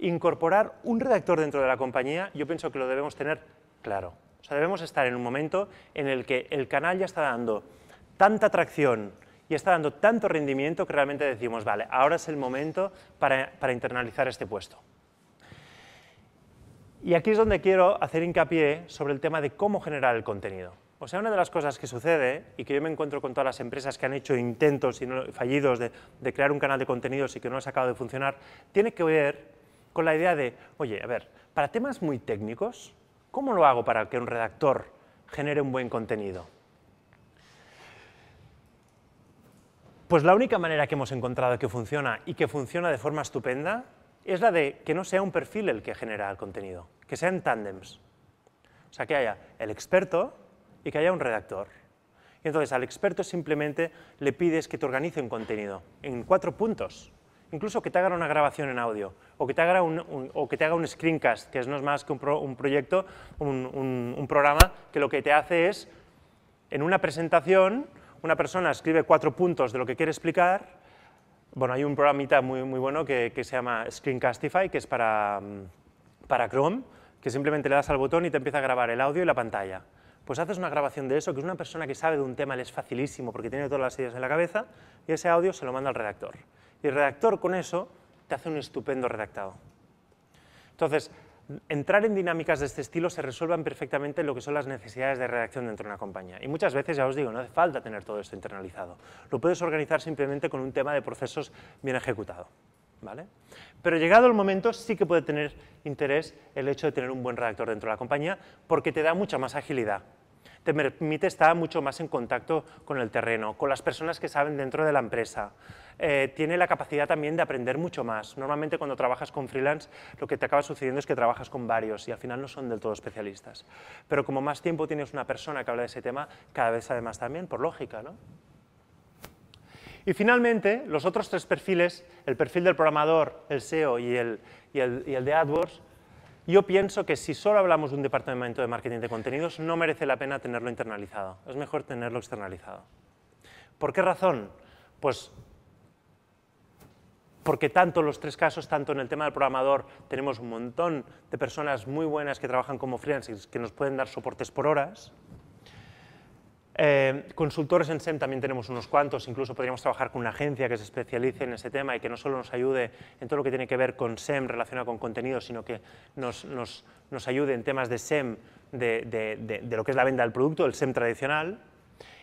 incorporar un redactor dentro de la compañía, yo pienso que lo debemos tener claro. O sea, debemos estar en un momento en el que el canal ya está dando tanta atracción y está dando tanto rendimiento que realmente decimos, vale, ahora es el momento para, para internalizar este puesto. Y aquí es donde quiero hacer hincapié sobre el tema de cómo generar el contenido. O sea, una de las cosas que sucede, y que yo me encuentro con todas las empresas que han hecho intentos y fallidos de, de, crear un canal de contenidos y que no ha acabado de funcionar, tiene que ver con la idea de, oye, a ver, para temas muy técnicos, ¿cómo lo hago para que un redactor genere un buen contenido? Pues la única manera que hemos encontrado que funciona y que funciona de forma estupenda es la de que no sea un perfil el que genera el contenido, que sean tándems. O sea, que haya el experto y que haya un redactor. Y entonces al experto simplemente le pides que te organice un contenido en cuatro puntos. Incluso que te haga una grabación en audio o que te haga un, o que te haga un screencast, que no es más que un, proyecto, un, programa que lo que te hace es, en una presentación, una persona escribe cuatro puntos de lo que quiere explicar. Bueno, hay un programita muy, bueno que, se llama Screencastify, que es mm, para Chrome, que simplemente le das al botón y te empieza a grabar el audio y la pantalla pues haces una grabación de eso, que es una persona que sabe de un tema, le es facilísimo porque tiene todas las ideas en la cabeza, y ese audio se lo manda al redactor. Y el redactor con eso te hace un estupendo redactado. Entonces, entrar en dinámicas de este estilo se resuelvan perfectamente lo que son las necesidades de redacción dentro de una compañía. Y muchas veces, ya os digo, no hace falta tener todo esto internalizado. Lo puedes organizar simplemente con un tema de procesos bien ejecutado. ¿Vale? Pero llegado el momento sí que puede tener interés el hecho de tener un buen redactor dentro de la compañía porque te da mucha más agilidad te permite estar mucho más en contacto con el terreno, con las personas que saben dentro de la empresa. Eh, tiene la capacidad también de aprender mucho más. Normalmente cuando trabajas con freelance lo que te acaba sucediendo es que trabajas con varios y al final no son del todo especialistas. Pero como más tiempo tienes una persona que habla de ese tema, cada vez además también, por lógica, ¿no? Y finalmente, los otros tres perfiles, el perfil del programador, el SEO y el, y el, y el de AdWords, yo pienso que si solo hablamos de un departamento de marketing de contenidos, no merece la pena tenerlo internalizado. Es mejor tenerlo externalizado. ¿Por qué razón? Pues porque tanto en los tres casos, tanto en el tema del programador, tenemos un montón de personas muy buenas que trabajan como freelancers que nos pueden dar soportes por horas, eh, consultores en SEM también tenemos unos cuantos, incluso podríamos trabajar con una agencia que se especialice en ese tema y que no solo nos ayude en todo lo que tiene que ver con SEM relacionado con contenido, sino que nos, ayude en temas de SEM, de, lo que es la venta del producto, el SEM tradicional.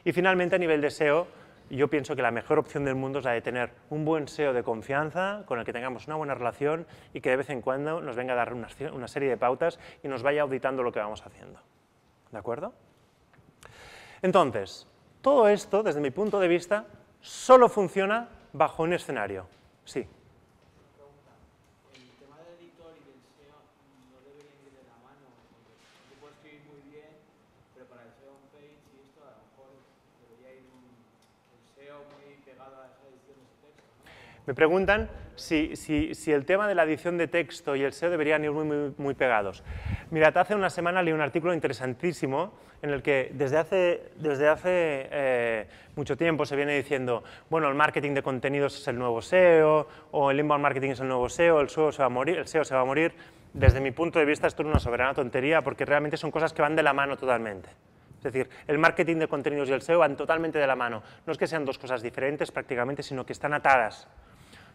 Y finalmente, a nivel de SEO, yo pienso que la mejor opción del mundo es la de tener un buen SEO de confianza, con el que tengamos una buena relación y que de vez en cuando nos venga a dar una serie de pautas y nos vaya auditando lo que vamos haciendo. ¿De acuerdo? Entonces, todo esto, desde mi punto de vista, solo funciona bajo un escenario. Sí. Me preguntan si, el tema de la edición de texto y el SEO deberían ir muy, muy, muy pegados. Mirad, hace una semana leí un artículo interesantísimo en el que desde hace, desde hace eh, mucho tiempo se viene diciendo, bueno, el marketing de contenidos es el nuevo SEO, o el inbound marketing es el nuevo SEO, el SEO se va a morir. El SEO se va a morir. Desde mi punto de vista esto es una soberana tontería porque realmente son cosas que van de la mano totalmente. Es decir, el marketing de contenidos y el SEO van totalmente de la mano. No es que sean dos cosas diferentes prácticamente, sino que están atadas.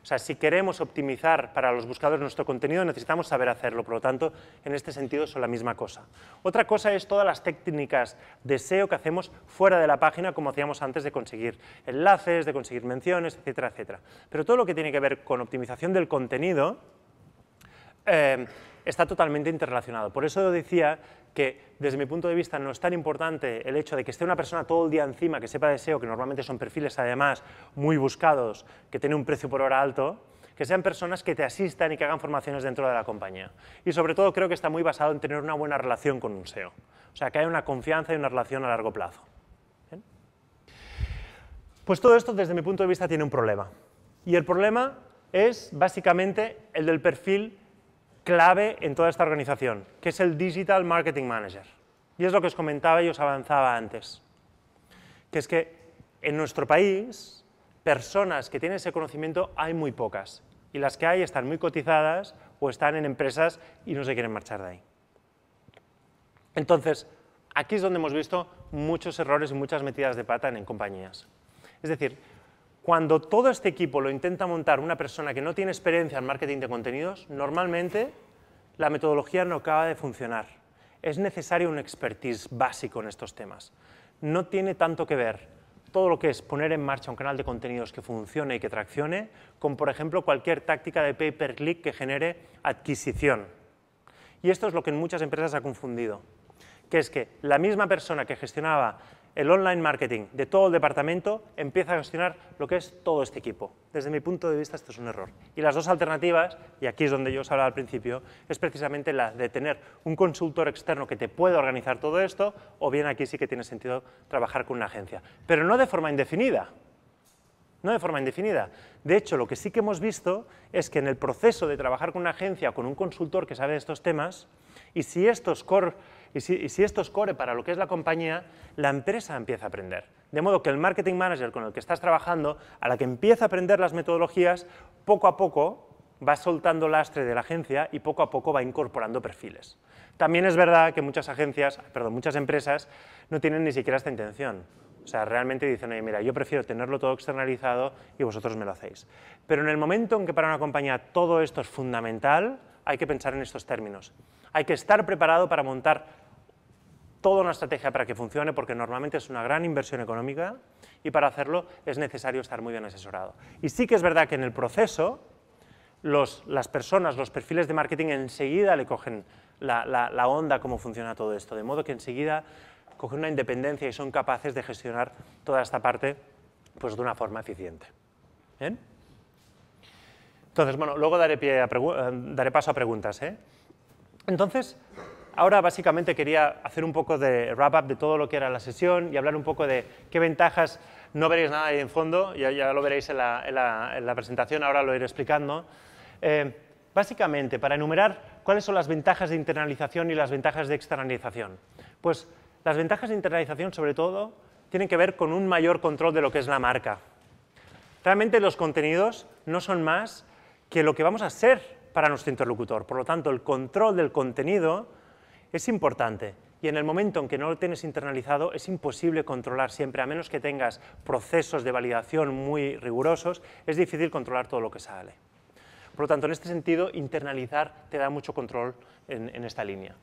O sea, si queremos optimizar para los buscadores nuestro contenido, necesitamos saber hacerlo. Por lo tanto, en este sentido son la misma cosa. Otra cosa es todas las técnicas de SEO que hacemos fuera de la página, como hacíamos antes de conseguir enlaces, de conseguir menciones, etcétera, etcétera. Pero todo lo que tiene que ver con optimización del contenido eh, está totalmente interrelacionado. Por eso decía que desde mi punto de vista no es tan importante el hecho de que esté una persona todo el día encima, que sepa de SEO, que normalmente son perfiles además muy buscados, que tienen un precio por hora alto, que sean personas que te asistan y que hagan formaciones dentro de la compañía. Y sobre todo creo que está muy basado en tener una buena relación con un SEO. O sea, que haya una confianza y una relación a largo plazo. Pues todo esto desde mi punto de vista tiene un problema. Y el problema es básicamente el del perfil clave en toda esta organización, que es el Digital Marketing Manager. Y es lo que os comentaba y os avanzaba antes, que es que en nuestro país personas que tienen ese conocimiento hay muy pocas y las que hay están muy cotizadas o están en empresas y no se quieren marchar de ahí. Entonces, aquí es donde hemos visto muchos errores y muchas metidas de pata en compañías. Es decir, cuando todo este equipo lo intenta montar una persona que no tiene experiencia en marketing de contenidos, normalmente la metodología no acaba de funcionar. Es necesario un expertise básico en estos temas. No tiene tanto que ver todo lo que es poner en marcha un canal de contenidos que funcione y que traccione, con por ejemplo cualquier táctica de pay-per-click que genere adquisición. Y esto es lo que en muchas empresas ha confundido, que es que la misma persona que gestionaba el online marketing de todo el departamento empieza a gestionar lo que es todo este equipo. Desde mi punto de vista esto es un error. Y las dos alternativas, y aquí es donde yo os hablaba al principio, es precisamente la de tener un consultor externo que te pueda organizar todo esto, o bien aquí sí que tiene sentido trabajar con una agencia. Pero no de forma indefinida. No de forma indefinida. De hecho, lo que sí que hemos visto es que en el proceso de trabajar con una agencia o con un consultor que sabe de estos temas, y si estos core y si, esto es core para lo que es la compañía, la empresa empieza a aprender. De modo que el marketing manager con el que estás trabajando, a la que empieza a aprender las metodologías, poco a poco va soltando lastre de la agencia y poco a poco va incorporando perfiles. También es verdad que muchas agencias, perdón, muchas empresas no tienen ni siquiera esta intención. O sea, realmente dicen, mira, yo prefiero tenerlo todo externalizado y vosotros me lo hacéis. Pero en el momento en que para una compañía todo esto es fundamental, hay que pensar en estos términos. Hay que estar preparado para montar toda una estrategia para que funcione, porque normalmente es una gran inversión económica y para hacerlo es necesario estar muy bien asesorado. Y sí que es verdad que en el proceso las personas, los perfiles de marketing enseguida le cogen la, onda la onda cómo funciona todo esto, de modo que enseguida cogen una independencia y son capaces de gestionar toda esta parte pues, de una forma eficiente. Entonces, bueno, luego daré, eh, paso a preguntas. ¿eh? Entonces, ahora básicamente quería hacer un poco de wrap-up de todo lo que era la sesión y hablar un poco de qué ventajas, no veréis nada ahí en fondo, ya, ya lo veréis en la, presentación, ahora lo iré explicando. Eh, básicamente, para enumerar cuáles son las ventajas de internalización y las ventajas de externalización. Pues las ventajas de internalización, sobre todo, tienen que ver con un mayor control de lo que es la marca. Realmente los contenidos no son más que lo que vamos a ser para nuestro interlocutor. Por lo tanto, el control del contenido es importante y en el momento en que no lo tienes internalizado es imposible controlar siempre, a menos que tengas procesos de validación muy rigurosos, es difícil controlar todo lo que sale. Por lo tanto, en este sentido, internalizar te da mucho control en, esta línea.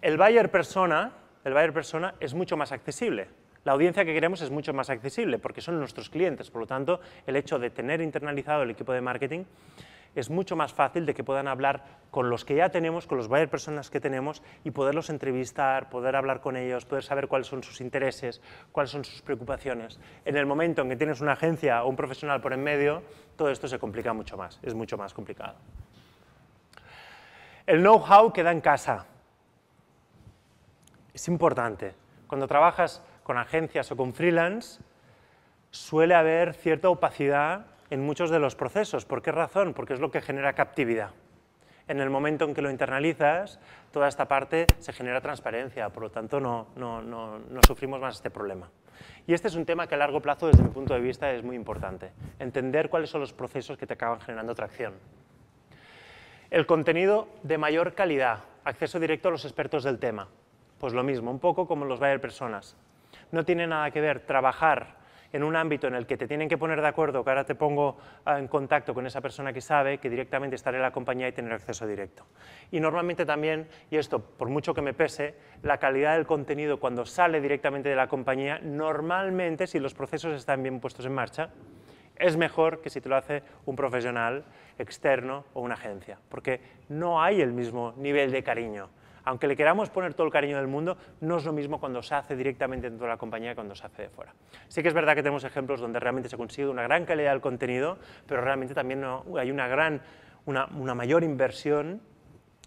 El buyer, persona, el buyer persona es mucho más accesible. La audiencia que queremos es mucho más accesible porque son nuestros clientes. Por lo tanto, el hecho de tener internalizado el equipo de marketing es mucho más fácil de que puedan hablar con los que ya tenemos, con los varias personas que tenemos y poderlos entrevistar, poder hablar con ellos, poder saber cuáles son sus intereses, cuáles son sus preocupaciones. En el momento en que tienes una agencia o un profesional por en medio, todo esto se complica mucho más, es mucho más complicado. El know-how queda en casa. Es importante. Cuando trabajas con agencias o con freelance, suele haber cierta opacidad en muchos de los procesos. ¿Por qué razón? Porque es lo que genera captividad. En el momento en que lo internalizas, toda esta parte se genera transparencia, por lo tanto no, no sufrimos más este problema. Y este es un tema que a largo plazo, desde mi punto de vista, es muy importante. Entender cuáles son los procesos que te acaban generando tracción. El contenido de mayor calidad, acceso directo a los expertos del tema. Pues lo mismo, un poco como los buyer Personas. No tiene nada que ver trabajar en un ámbito en el que te tienen que poner de acuerdo, que ahora te pongo ah, en contacto con esa persona que sabe, que directamente estar en la compañía y tener acceso directo. Y normalmente también, y esto por mucho que me pese, la calidad del contenido cuando sale directamente de la compañía, normalmente si los procesos están bien puestos en marcha, es mejor que si te lo hace un profesional externo o una agencia, porque no hay el mismo nivel de cariño aunque le queramos poner todo el cariño del mundo, no es lo mismo cuando se hace directamente dentro de la compañía que cuando se hace de fuera. Sí que es verdad que tenemos ejemplos donde realmente se consigue una gran calidad del contenido, pero realmente también hay una gran, una, mayor inversión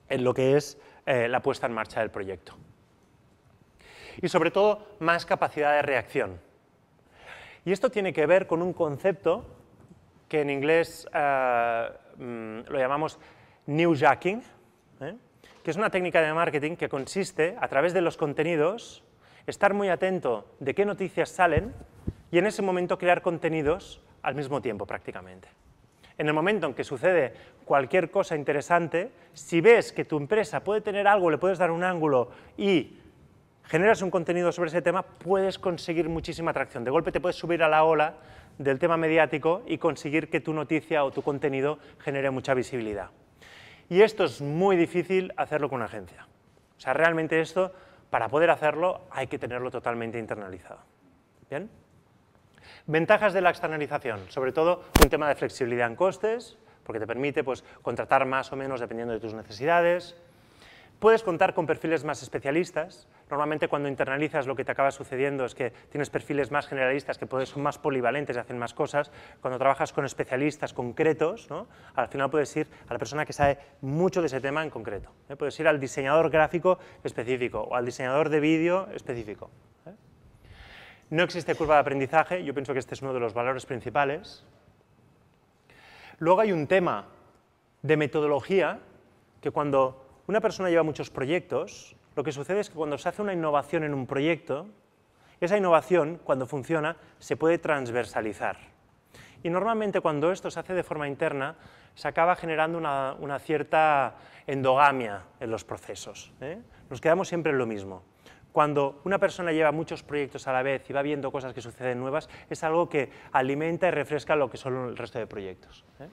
en lo que es eh, la puesta en marcha del proyecto. Y sobre todo, más capacidad de reacción. Y esto tiene que ver con un concepto que en inglés eh, mm, lo llamamos new jacking, ¿eh? es una técnica de marketing que consiste, a través de los contenidos, estar muy atento de qué noticias salen y en ese momento crear contenidos al mismo tiempo prácticamente. En el momento en que sucede cualquier cosa interesante, si ves que tu empresa puede tener algo, le puedes dar un ángulo y generas un contenido sobre ese tema, puedes conseguir muchísima atracción. De golpe te puedes subir a la ola del tema mediático y conseguir que tu noticia o tu contenido genere mucha visibilidad. Y esto es muy difícil hacerlo con una agencia. O sea, realmente esto, para poder hacerlo, hay que tenerlo totalmente internalizado. ¿Bien? Ventajas de la externalización, sobre todo un tema de flexibilidad en costes, porque te permite pues, contratar más o menos dependiendo de tus necesidades, Puedes contar con perfiles más especialistas. Normalmente cuando internalizas lo que te acaba sucediendo es que tienes perfiles más generalistas que son más polivalentes y hacen más cosas. Cuando trabajas con especialistas concretos, al final puedes ir a la persona que sabe mucho de ese tema en concreto. ¿eh? Puedes ir al diseñador gráfico específico o al diseñador de vídeo específico. ¿eh? No existe curva de aprendizaje. Yo pienso que este es uno de los valores principales. Luego hay un tema de metodología que cuando una persona lleva muchos proyectos, lo que sucede es que cuando se hace una innovación en un proyecto, esa innovación, cuando funciona, se puede transversalizar. Y normalmente cuando esto se hace de forma interna, se acaba generando una, cierta endogamia en los procesos. ¿eh? Nos quedamos siempre en lo mismo. Cuando una persona lleva muchos proyectos a la vez y va viendo cosas que suceden nuevas, es algo que alimenta y refresca lo que son el resto de proyectos. ¿eh?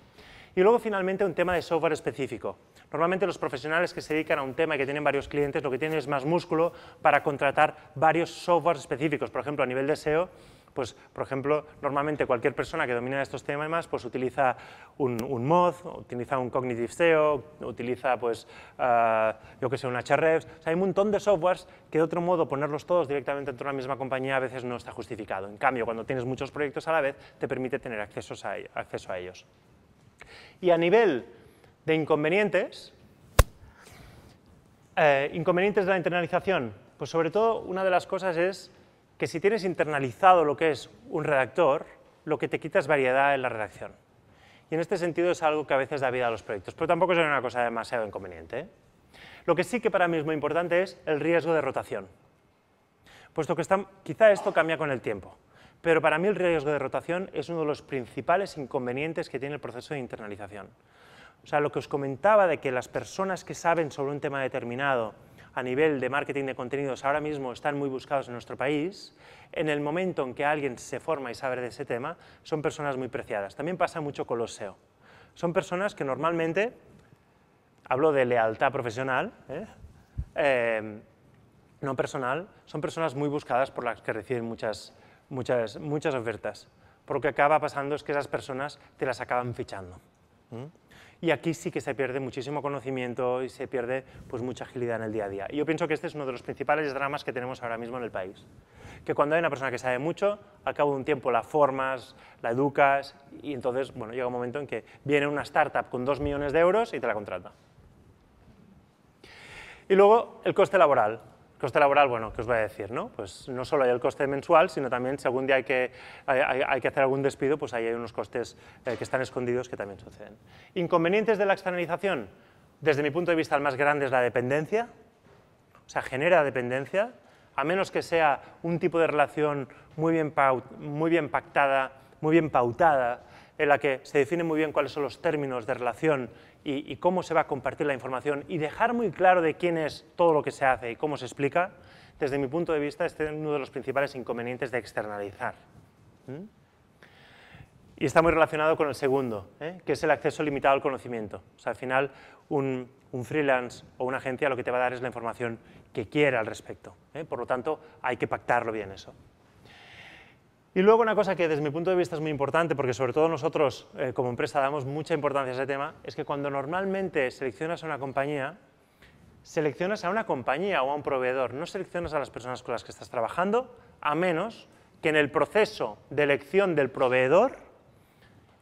Y luego finalmente un tema de software específico. Normalmente los profesionales que se dedican a un tema y que tienen varios clientes lo que tienen es más músculo para contratar varios softwares específicos. Por ejemplo, a nivel de SEO, pues, por ejemplo, normalmente cualquier persona que domina estos temas pues, utiliza un, mod, utiliza un Cognitive SEO, utiliza, pues, ah, yo qué sé, un Ahrefs. hay un montón de softwares que de otro modo ponerlos todos directamente dentro de la misma compañía a veces no está justificado. En cambio, cuando tienes muchos proyectos a la vez, te permite tener acceso a ellos. Y a nivel de inconvenientes. Eh, inconvenientes de la internalización. Pues sobre todo una de las cosas es que si tienes internalizado lo que es un redactor, lo que te quita es variedad en la redacción. Y en este sentido es algo que a veces da vida a los proyectos, pero tampoco es una cosa demasiado inconveniente. ¿eh? Lo que sí que para mí es muy importante es el riesgo de rotación. Puesto que quizá esto cambia con el tiempo, pero para mí el riesgo de rotación es uno de los principales inconvenientes que tiene el proceso de internalización. O sea, lo que os comentaba de que las personas que saben sobre un tema determinado a nivel de marketing de contenidos ahora mismo están muy buscados en nuestro país, en el momento en que alguien se forma y sabe de ese tema, son personas muy preciadas. También pasa mucho con los SEO. Son personas que normalmente, hablo de lealtad profesional, ¿eh? em, no personal, son personas muy buscadas por las que reciben muchas, muchas, muchas ofertas. porque lo que acaba pasando es que esas personas te las acaban fichando y aquí sí que se pierde muchísimo conocimiento y se pierde pues, mucha agilidad en el día a día. Y yo pienso que este es uno de los principales dramas que tenemos ahora mismo en el país, que cuando hay una persona que sabe mucho, al cabo de un tiempo la formas, la educas y entonces bueno, llega un momento en que viene una startup con dos millones de euros y te la contrata. Y luego el coste laboral coste laboral, bueno, ¿qué os voy a decir? No? Pues no solo hay el coste mensual, sino también si algún día hay que, hay, que hacer algún despido, pues ahí hay unos costes eh, que están escondidos que también suceden. ¿Inconvenientes de la externalización? Desde mi punto de vista, el más grande es la dependencia. O sea, genera dependencia, a menos que sea un tipo de relación muy bien, muy bien pactada, muy bien pautada, en la que se define muy bien cuáles son los términos de relación y, cómo se va a compartir la información y dejar muy claro de quién es todo lo que se hace y cómo se explica, desde mi punto de vista, este es uno de los principales inconvenientes de externalizar. Y está muy relacionado con el segundo, ¿eh? que es el acceso limitado al conocimiento. O sea, al final, un, freelance o una agencia lo que te va a dar es la información que quiera al respecto. ¿eh? Por lo tanto, hay que pactarlo bien eso. Y luego una cosa que desde mi punto de vista es muy importante, porque sobre todo nosotros eh, como empresa damos mucha importancia a ese tema, es que cuando normalmente seleccionas a una compañía, seleccionas a una compañía o a un proveedor, no seleccionas a las personas con las que estás trabajando, a menos que en el proceso de elección del proveedor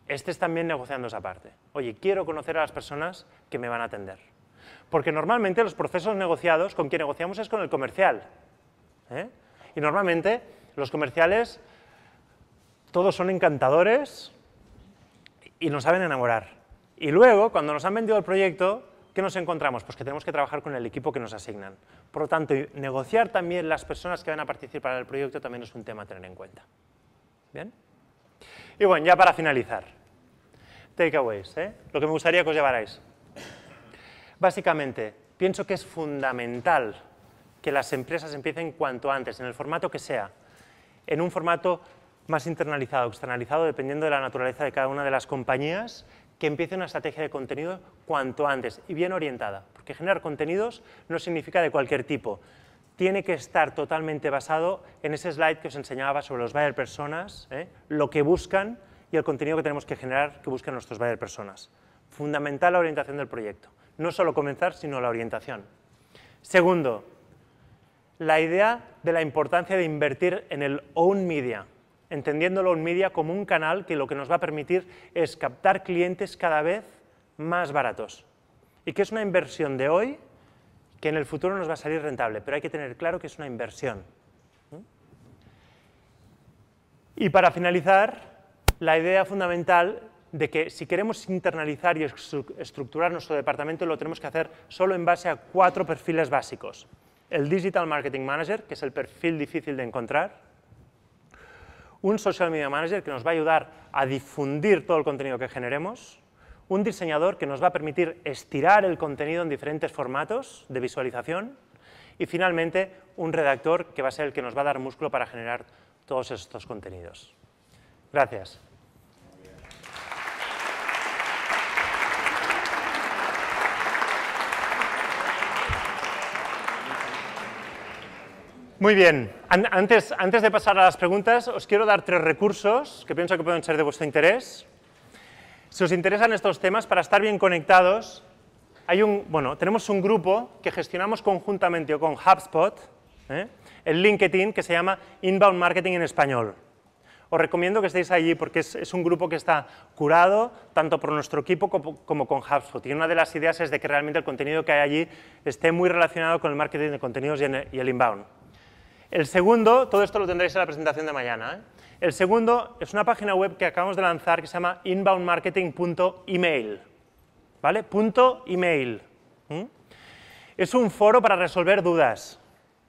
estés también negociando esa parte. Oye, quiero conocer a las personas que me van a atender. Porque normalmente los procesos negociados, con quien negociamos es con el comercial. ¿eh? Y normalmente los comerciales todos son encantadores y nos saben enamorar. Y luego, cuando nos han vendido el proyecto, ¿qué nos encontramos? Pues que tenemos que trabajar con el equipo que nos asignan. Por lo tanto, negociar también las personas que van a participar en el proyecto también es un tema a tener en cuenta. ¿Bien? Y bueno, ya para finalizar, takeaways, ¿eh? lo que me gustaría que os llevarais. Básicamente, pienso que es fundamental que las empresas empiecen cuanto antes, en el formato que sea, en un formato más internalizado externalizado, dependiendo de la naturaleza de cada una de las compañías, que empiece una estrategia de contenido cuanto antes y bien orientada, porque generar contenidos no significa de cualquier tipo. Tiene que estar totalmente basado en ese slide que os enseñaba sobre los buyer personas, ¿eh? lo que buscan y el contenido que tenemos que generar que buscan nuestros buyer personas. Fundamental la orientación del proyecto. No solo comenzar, sino la orientación. Segundo, la idea de la importancia de invertir en el own media. ...entendiéndolo en Media como un canal que lo que nos va a permitir es captar clientes cada vez más baratos y que es una inversión de hoy que en el futuro nos va a salir rentable, pero hay que tener claro que es una inversión. Y para finalizar, la idea fundamental de que si queremos internalizar y estructurar nuestro departamento lo tenemos que hacer solo en base a cuatro perfiles básicos. El Digital Marketing Manager, que es el perfil difícil de encontrar, un social media manager que nos va a ayudar a difundir todo el contenido que generemos, un diseñador que nos va a permitir estirar el contenido en diferentes formatos de visualización y finalmente un redactor que va a ser el que nos va a dar músculo para generar todos estos contenidos. Gracias. Muy bien, antes, de pasar a las preguntas, os quiero dar tres recursos que pienso que pueden ser de vuestro interés. Si os interesan estos temas, para estar bien conectados, tenemos un grupo que gestionamos conjuntamente con HubSpot, el ¿eh? LinkedIn, que se llama Inbound Marketing en Español. Os recomiendo que estéis allí porque es, un grupo que está curado tanto por nuestro equipo como, con HubSpot. Y una de las ideas es de que realmente el contenido que hay allí esté muy relacionado con el marketing de contenidos y el inbound. El segundo, todo esto lo tendréis en la presentación de mañana. ¿eh? El segundo es una página web que acabamos de lanzar que se llama inboundmarketing.email. ¿Vale? email. Es un foro para resolver dudas.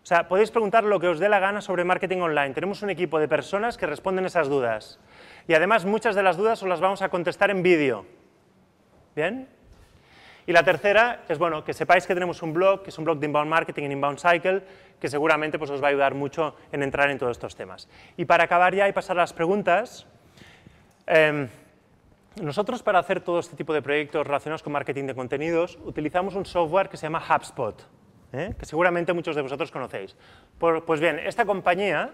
O sea, podéis preguntar lo que os dé la gana sobre marketing online. Tenemos un equipo de personas que responden esas dudas. Y además muchas de las dudas os las vamos a contestar en vídeo. ¿Bien? Y la tercera es bueno, que sepáis que tenemos un blog, que es un blog de Inbound Marketing en Inbound Cycle, que seguramente pues, os va a ayudar mucho en entrar en todos estos temas. Y para acabar ya y pasar a las preguntas, em, nosotros para hacer todo este tipo de proyectos relacionados con marketing de contenidos utilizamos un software que se llama HubSpot, ¿eh? que seguramente muchos de vosotros conocéis. pues bien, esta compañía,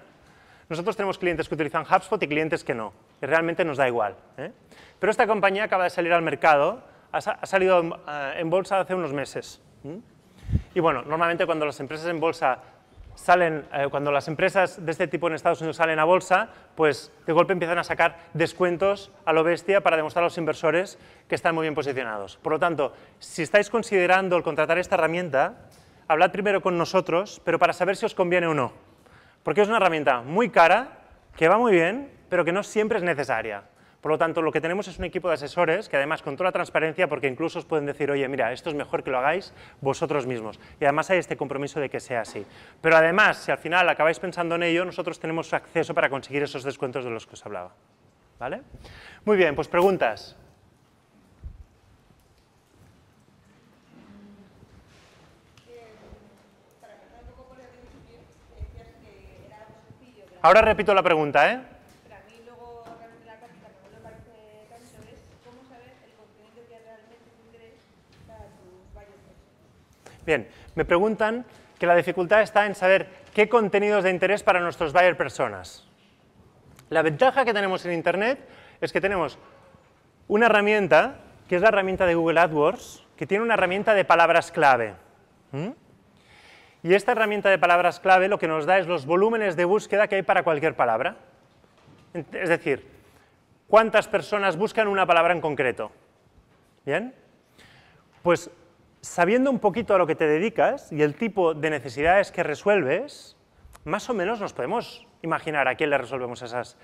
nosotros tenemos clientes que utilizan HubSpot y clientes que no, y realmente nos da igual. ¿eh? Pero esta compañía acaba de salir al mercado ha salido eh, en bolsa hace unos meses. Y bueno, normalmente cuando las empresas en bolsa salen, eh, cuando las empresas de este tipo en Estados Unidos salen a bolsa, pues de golpe empiezan a sacar descuentos a lo bestia para demostrar a los inversores que están muy bien posicionados. Por lo tanto, si estáis considerando el contratar esta herramienta, hablad primero con nosotros, pero para saber si os conviene o no. Porque es una herramienta muy cara, que va muy bien, pero que no siempre es necesaria. Por lo tanto, lo que tenemos es un equipo de asesores que además con toda la transparencia porque incluso os pueden decir, oye, mira, esto es mejor que lo hagáis vosotros mismos. Y además hay este compromiso de que sea así. Pero además, si al final acabáis pensando en ello, nosotros tenemos acceso para conseguir esos descuentos de los que os hablaba. ¿Vale? Muy bien, pues preguntas. Ahora repito la pregunta, ¿eh? Bien, me preguntan que la dificultad está en saber qué contenidos de interés para nuestros buyer personas. La ventaja que tenemos en Internet es que tenemos una herramienta, que es la herramienta de Google AdWords, que tiene una herramienta de palabras clave. Y esta herramienta de palabras clave lo que nos da es los volúmenes de búsqueda que hay para cualquier palabra. Es decir, cuántas personas buscan una palabra en concreto. ¿Bien? Pues sabiendo un poquito a lo que te dedicas y el tipo de necesidades que resuelves, más o menos nos podemos imaginar a quién le resolvemos esas,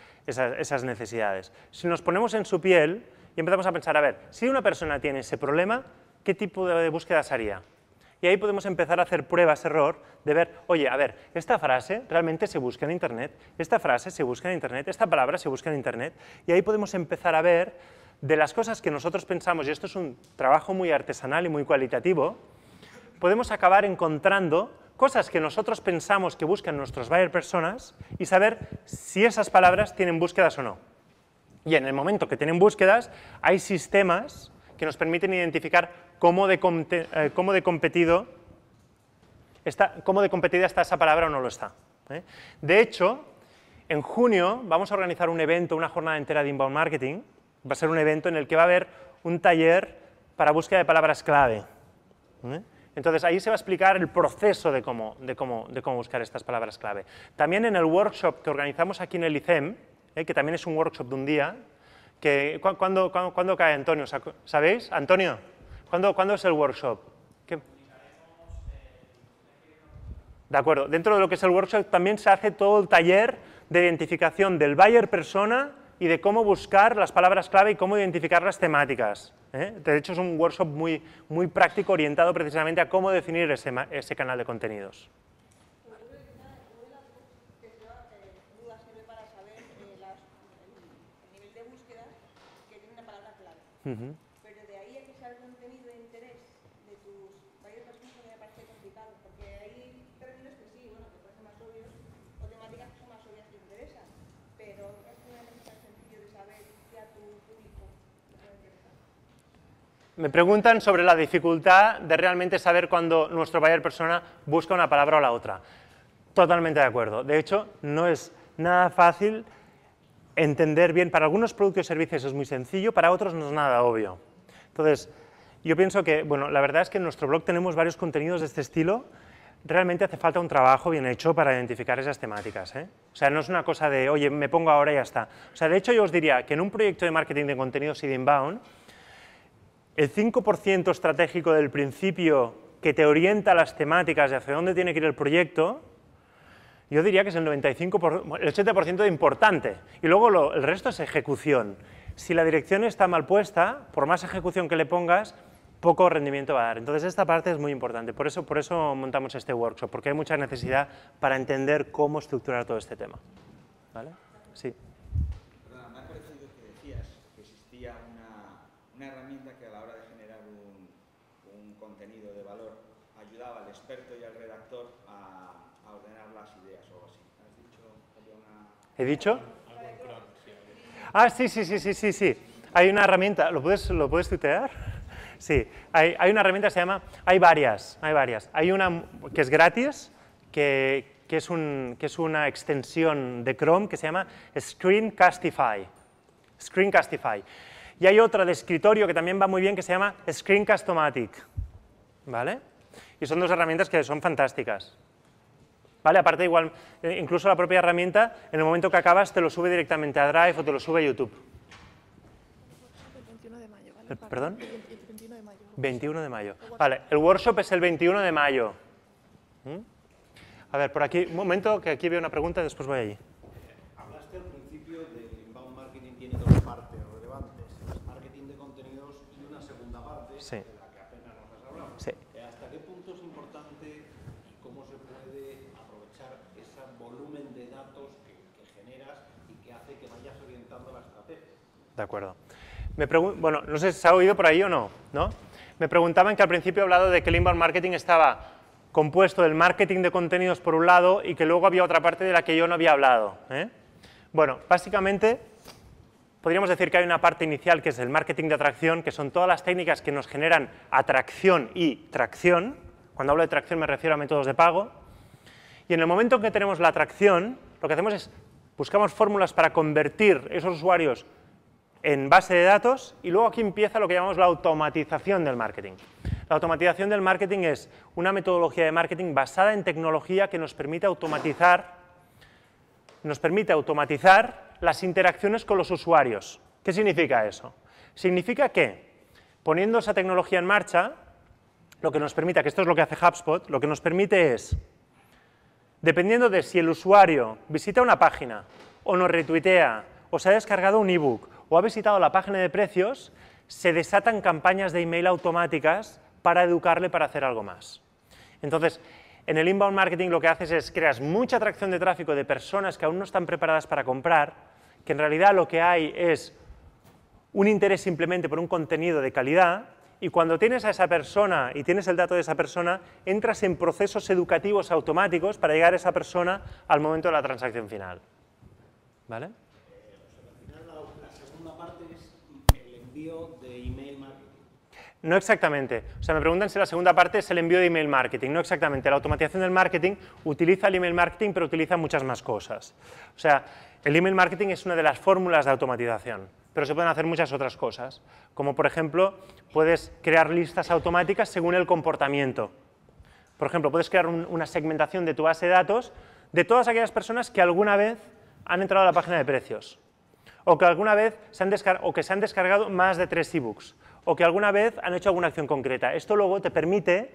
necesidades. Si nos ponemos en su piel y empezamos a pensar, a ver, si una persona tiene ese problema, ¿qué tipo de búsquedas haría? Y ahí podemos empezar a hacer pruebas, error, de ver, oye, a ver, esta frase realmente se busca en Internet, esta frase se busca en Internet, esta palabra se busca en Internet, y ahí podemos empezar a ver de las cosas que nosotros pensamos, y esto es un trabajo muy artesanal y muy cualitativo, podemos acabar encontrando cosas que nosotros pensamos que buscan nuestros buyer personas y saber si esas palabras tienen búsquedas o no. Y en el momento que tienen búsquedas, hay sistemas que nos permiten identificar cómo de, eh, competido está, de competida está esa palabra o no lo está. ¿eh? De hecho, en junio vamos a organizar un evento, una jornada entera de inbound marketing, va a ser un evento en el que va a haber un taller para búsqueda de palabras clave. ¿eh? Entonces ahí se va a explicar el proceso de cómo, buscar estas palabras clave. También en el workshop que organizamos aquí en el ICEM, ¿eh? que también es un workshop de un día, que, cuándo, cae Antonio? ¿Sabéis? Antonio, ¿cuándo, ¿cuándo es el workshop? De acuerdo, dentro de lo que es el workshop también se hace todo el taller de identificación del Bayer persona y de cómo buscar las palabras clave y cómo identificar las temáticas. ¿eh? De hecho, es un workshop muy, muy práctico orientado precisamente a cómo definir ese, canal de contenidos. Me preguntan sobre la dificultad de realmente saber cuando nuestro buyer persona busca una palabra o la otra. Totalmente de acuerdo. De hecho, no es nada fácil entender bien. Para algunos productos y servicios es muy sencillo, para otros no es nada obvio. Entonces, yo pienso que, bueno, la verdad es que en nuestro blog tenemos varios contenidos de este estilo. Realmente hace falta un trabajo bien hecho para identificar esas temáticas. ¿eh? O sea, no es una cosa de, oye, me pongo ahora y ya está. O sea, de hecho yo os diría que en un proyecto de marketing de contenidos y inbound, el 5% estratégico del principio que te orienta las temáticas de hacia dónde tiene que ir el proyecto, yo diría que es el 95%, el 7% de importante. Y luego el resto es ejecución. Si la dirección está mal puesta, por más ejecución que le pongas, poco rendimiento va a dar. Entonces esta parte es muy importante. Por eso, por eso montamos este workshop, porque hay mucha necesidad para entender cómo estructurar todo este tema. ¿Vale? Sí. ¿He dicho? Ah, sí, sí, sí, sí, sí, sí. Hay una herramienta, ¿lo puedes, lo puedes tutear? Sí, hay, una herramienta que se llama, hay varias, hay varias. Hay una que es gratis, que, es un, que es una extensión de Chrome que se llama Screencastify. Screencastify. Y hay otra de escritorio que también va muy bien que se llama Screencastomatic. vale Y son dos herramientas que son fantásticas. ¿vale? Aparte igual, eh, incluso la propia herramienta, en el momento que acabas te lo sube directamente a Drive o te lo sube a YouTube. ¿Perdón? 21 de mayo. Vale, el workshop es el 21 de mayo. ¿Mm? A ver, por aquí, un momento, que aquí veo una pregunta y después voy allí. De acuerdo. Me bueno, no sé si se ha oído por ahí o no, ¿no? Me preguntaban que al principio he hablado de que el inbound marketing estaba compuesto del marketing de contenidos por un lado y que luego había otra parte de la que yo no había hablado. ¿eh? Bueno, básicamente podríamos decir que hay una parte inicial que es el marketing de atracción, que son todas las técnicas que nos generan atracción y tracción. Cuando hablo de tracción me refiero a métodos de pago. Y en el momento en que tenemos la atracción, lo que hacemos es buscamos fórmulas para convertir esos usuarios en base de datos y luego aquí empieza lo que llamamos la automatización del marketing. La automatización del marketing es una metodología de marketing basada en tecnología que nos permite automatizar, nos permite automatizar las interacciones con los usuarios. ¿Qué significa eso? Significa que poniendo esa tecnología en marcha, lo que nos permite, que esto es lo que hace HubSpot, lo que nos permite es, dependiendo de si el usuario visita una página o nos retuitea o se ha descargado un ebook o ha visitado la página de precios, se desatan campañas de email automáticas para educarle para hacer algo más. Entonces, en el inbound marketing lo que haces es creas mucha atracción de tráfico de personas que aún no están preparadas para comprar, que en realidad lo que hay es un interés simplemente por un contenido de calidad y cuando tienes a esa persona y tienes el dato de esa persona, entras en procesos educativos automáticos para llegar a esa persona al momento de la transacción final. ¿Vale? de email marketing. No exactamente. O sea, me preguntan si la segunda parte es el envío de email marketing. No exactamente. La automatización del marketing utiliza el email marketing, pero utiliza muchas más cosas. O sea, el email marketing es una de las fórmulas de automatización, pero se pueden hacer muchas otras cosas. Como por ejemplo, puedes crear listas automáticas según el comportamiento. Por ejemplo, puedes crear una segmentación de tu base de datos de todas aquellas personas que alguna vez han entrado a la página de precios o que alguna vez se han, que se han descargado más de tres ebooks, o que alguna vez han hecho alguna acción concreta. Esto luego te permite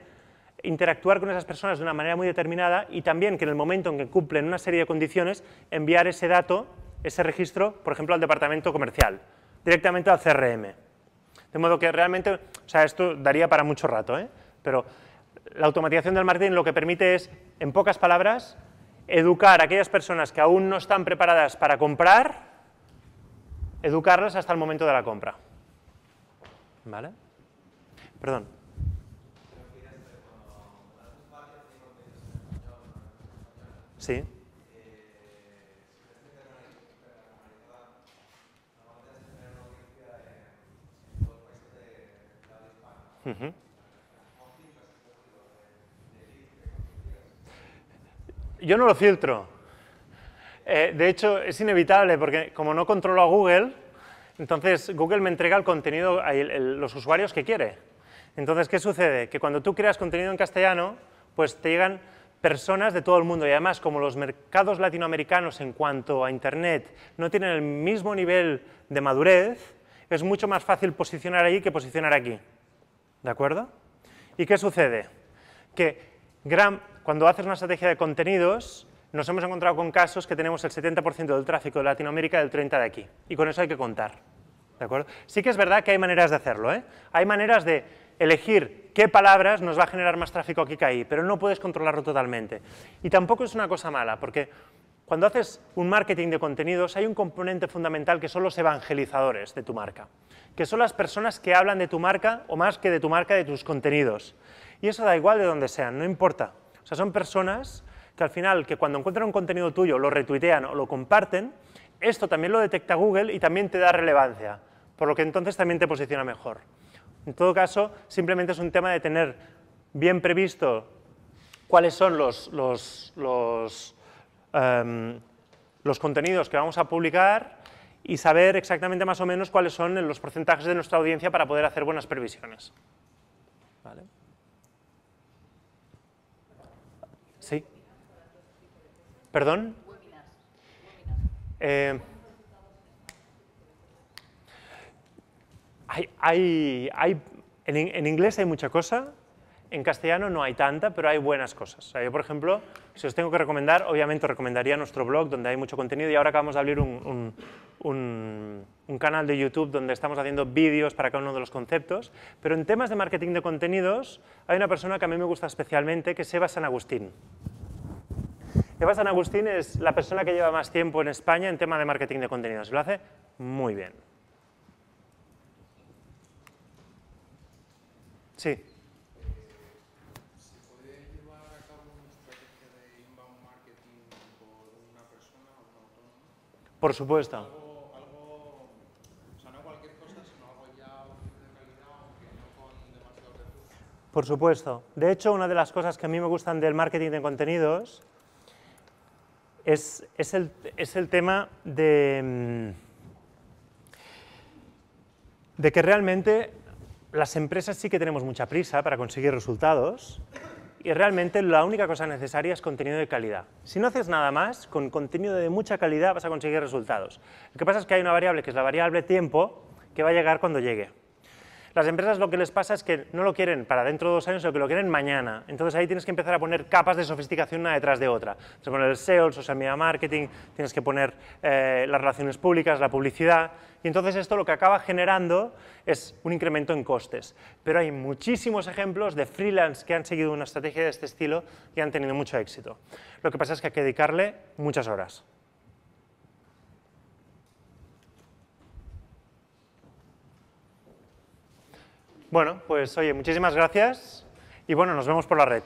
interactuar con esas personas de una manera muy determinada y también que en el momento en que cumplen una serie de condiciones, enviar ese dato, ese registro, por ejemplo, al departamento comercial, directamente al CRM. De modo que realmente, o sea, esto daría para mucho rato, ¿eh? pero la automatización del marketing lo que permite es, en pocas palabras, educar a aquellas personas que aún no están preparadas para comprar educarles hasta el momento de la compra. ¿Vale? Perdón. Sí. Yo no lo filtro. Eh, de hecho, es inevitable porque como no controlo a Google, entonces Google me entrega el contenido a los usuarios que quiere. Entonces, ¿qué sucede? Que cuando tú creas contenido en castellano, pues te llegan personas de todo el mundo y además como los mercados latinoamericanos en cuanto a Internet no tienen el mismo nivel de madurez, es mucho más fácil posicionar allí que posicionar aquí. ¿De acuerdo? ¿Y qué sucede? Que cuando haces una estrategia de contenidos, nos hemos encontrado con casos que tenemos el 70% del tráfico de Latinoamérica del el 30% de aquí. Y con eso hay que contar. ¿de acuerdo? Sí que es verdad que hay maneras de hacerlo. ¿eh? Hay maneras de elegir qué palabras nos va a generar más tráfico aquí que ahí, pero no puedes controlarlo totalmente. Y tampoco es una cosa mala, porque cuando haces un marketing de contenidos hay un componente fundamental que son los evangelizadores de tu marca, que son las personas que hablan de tu marca o más que de tu marca, de tus contenidos. Y eso da igual de dónde sean, no importa. O sea, son personas al final, que cuando encuentran un contenido tuyo, lo retuitean o lo comparten, esto también lo detecta Google y también te da relevancia, por lo que entonces también te posiciona mejor. En todo caso, simplemente es un tema de tener bien previsto cuáles son los, los, los em, contenidos que vamos a publicar y saber exactamente más o menos cuáles son los porcentajes de nuestra audiencia para poder hacer buenas previsiones. ¿Vale? ¿Perdón? Eh, en, inglés hay mucha cosa, en castellano no hay tanta, pero hay buenas cosas. yo, por ejemplo, si os tengo que recomendar, obviamente recomendaría nuestro blog, donde hay mucho contenido, y ahora acabamos de abrir un, un canal de YouTube donde estamos haciendo vídeos para cada uno de los conceptos, pero en temas de marketing de contenidos hay una persona que a mí me gusta especialmente, que es Eva San Agustín. Eva San Agustín es la persona que lleva más tiempo en España en tema de marketing de contenidos. Lo hace muy bien. Sí. ¿Se puede llevar a una de inbound marketing Por supuesto. Algo, algo, o sea, no cualquier cosa, sino algo ya de calidad, aunque no con demasiados recursos. Por supuesto. De hecho, una de las cosas que a mí me gustan del marketing de contenidos es, el, tema de, mm, de que realmente las empresas sí que tenemos mucha prisa para conseguir resultados y realmente la única cosa necesaria es contenido de calidad. Si no haces nada más, con contenido de mucha calidad vas a conseguir resultados. Lo que pasa es que hay una variable que es la variable tiempo que va a llegar cuando llegue. Las empresas lo que les pasa es que no lo quieren para dentro de dos años, sino que lo quieren mañana. Entonces ahí tienes que empezar a poner capas de sofisticación una detrás de otra. Tienes que poner el SEO, el social media marketing, tienes que poner eh, las relaciones públicas, la publicidad. Y entonces esto lo que acaba generando es un incremento en costes. Pero hay muchísimos ejemplos de freelance que han seguido una estrategia de este estilo y han tenido mucho éxito. Lo que pasa es que hay que dedicarle muchas horas. Bueno, pues oye, muchísimas gracias y bueno, nos vemos por la red.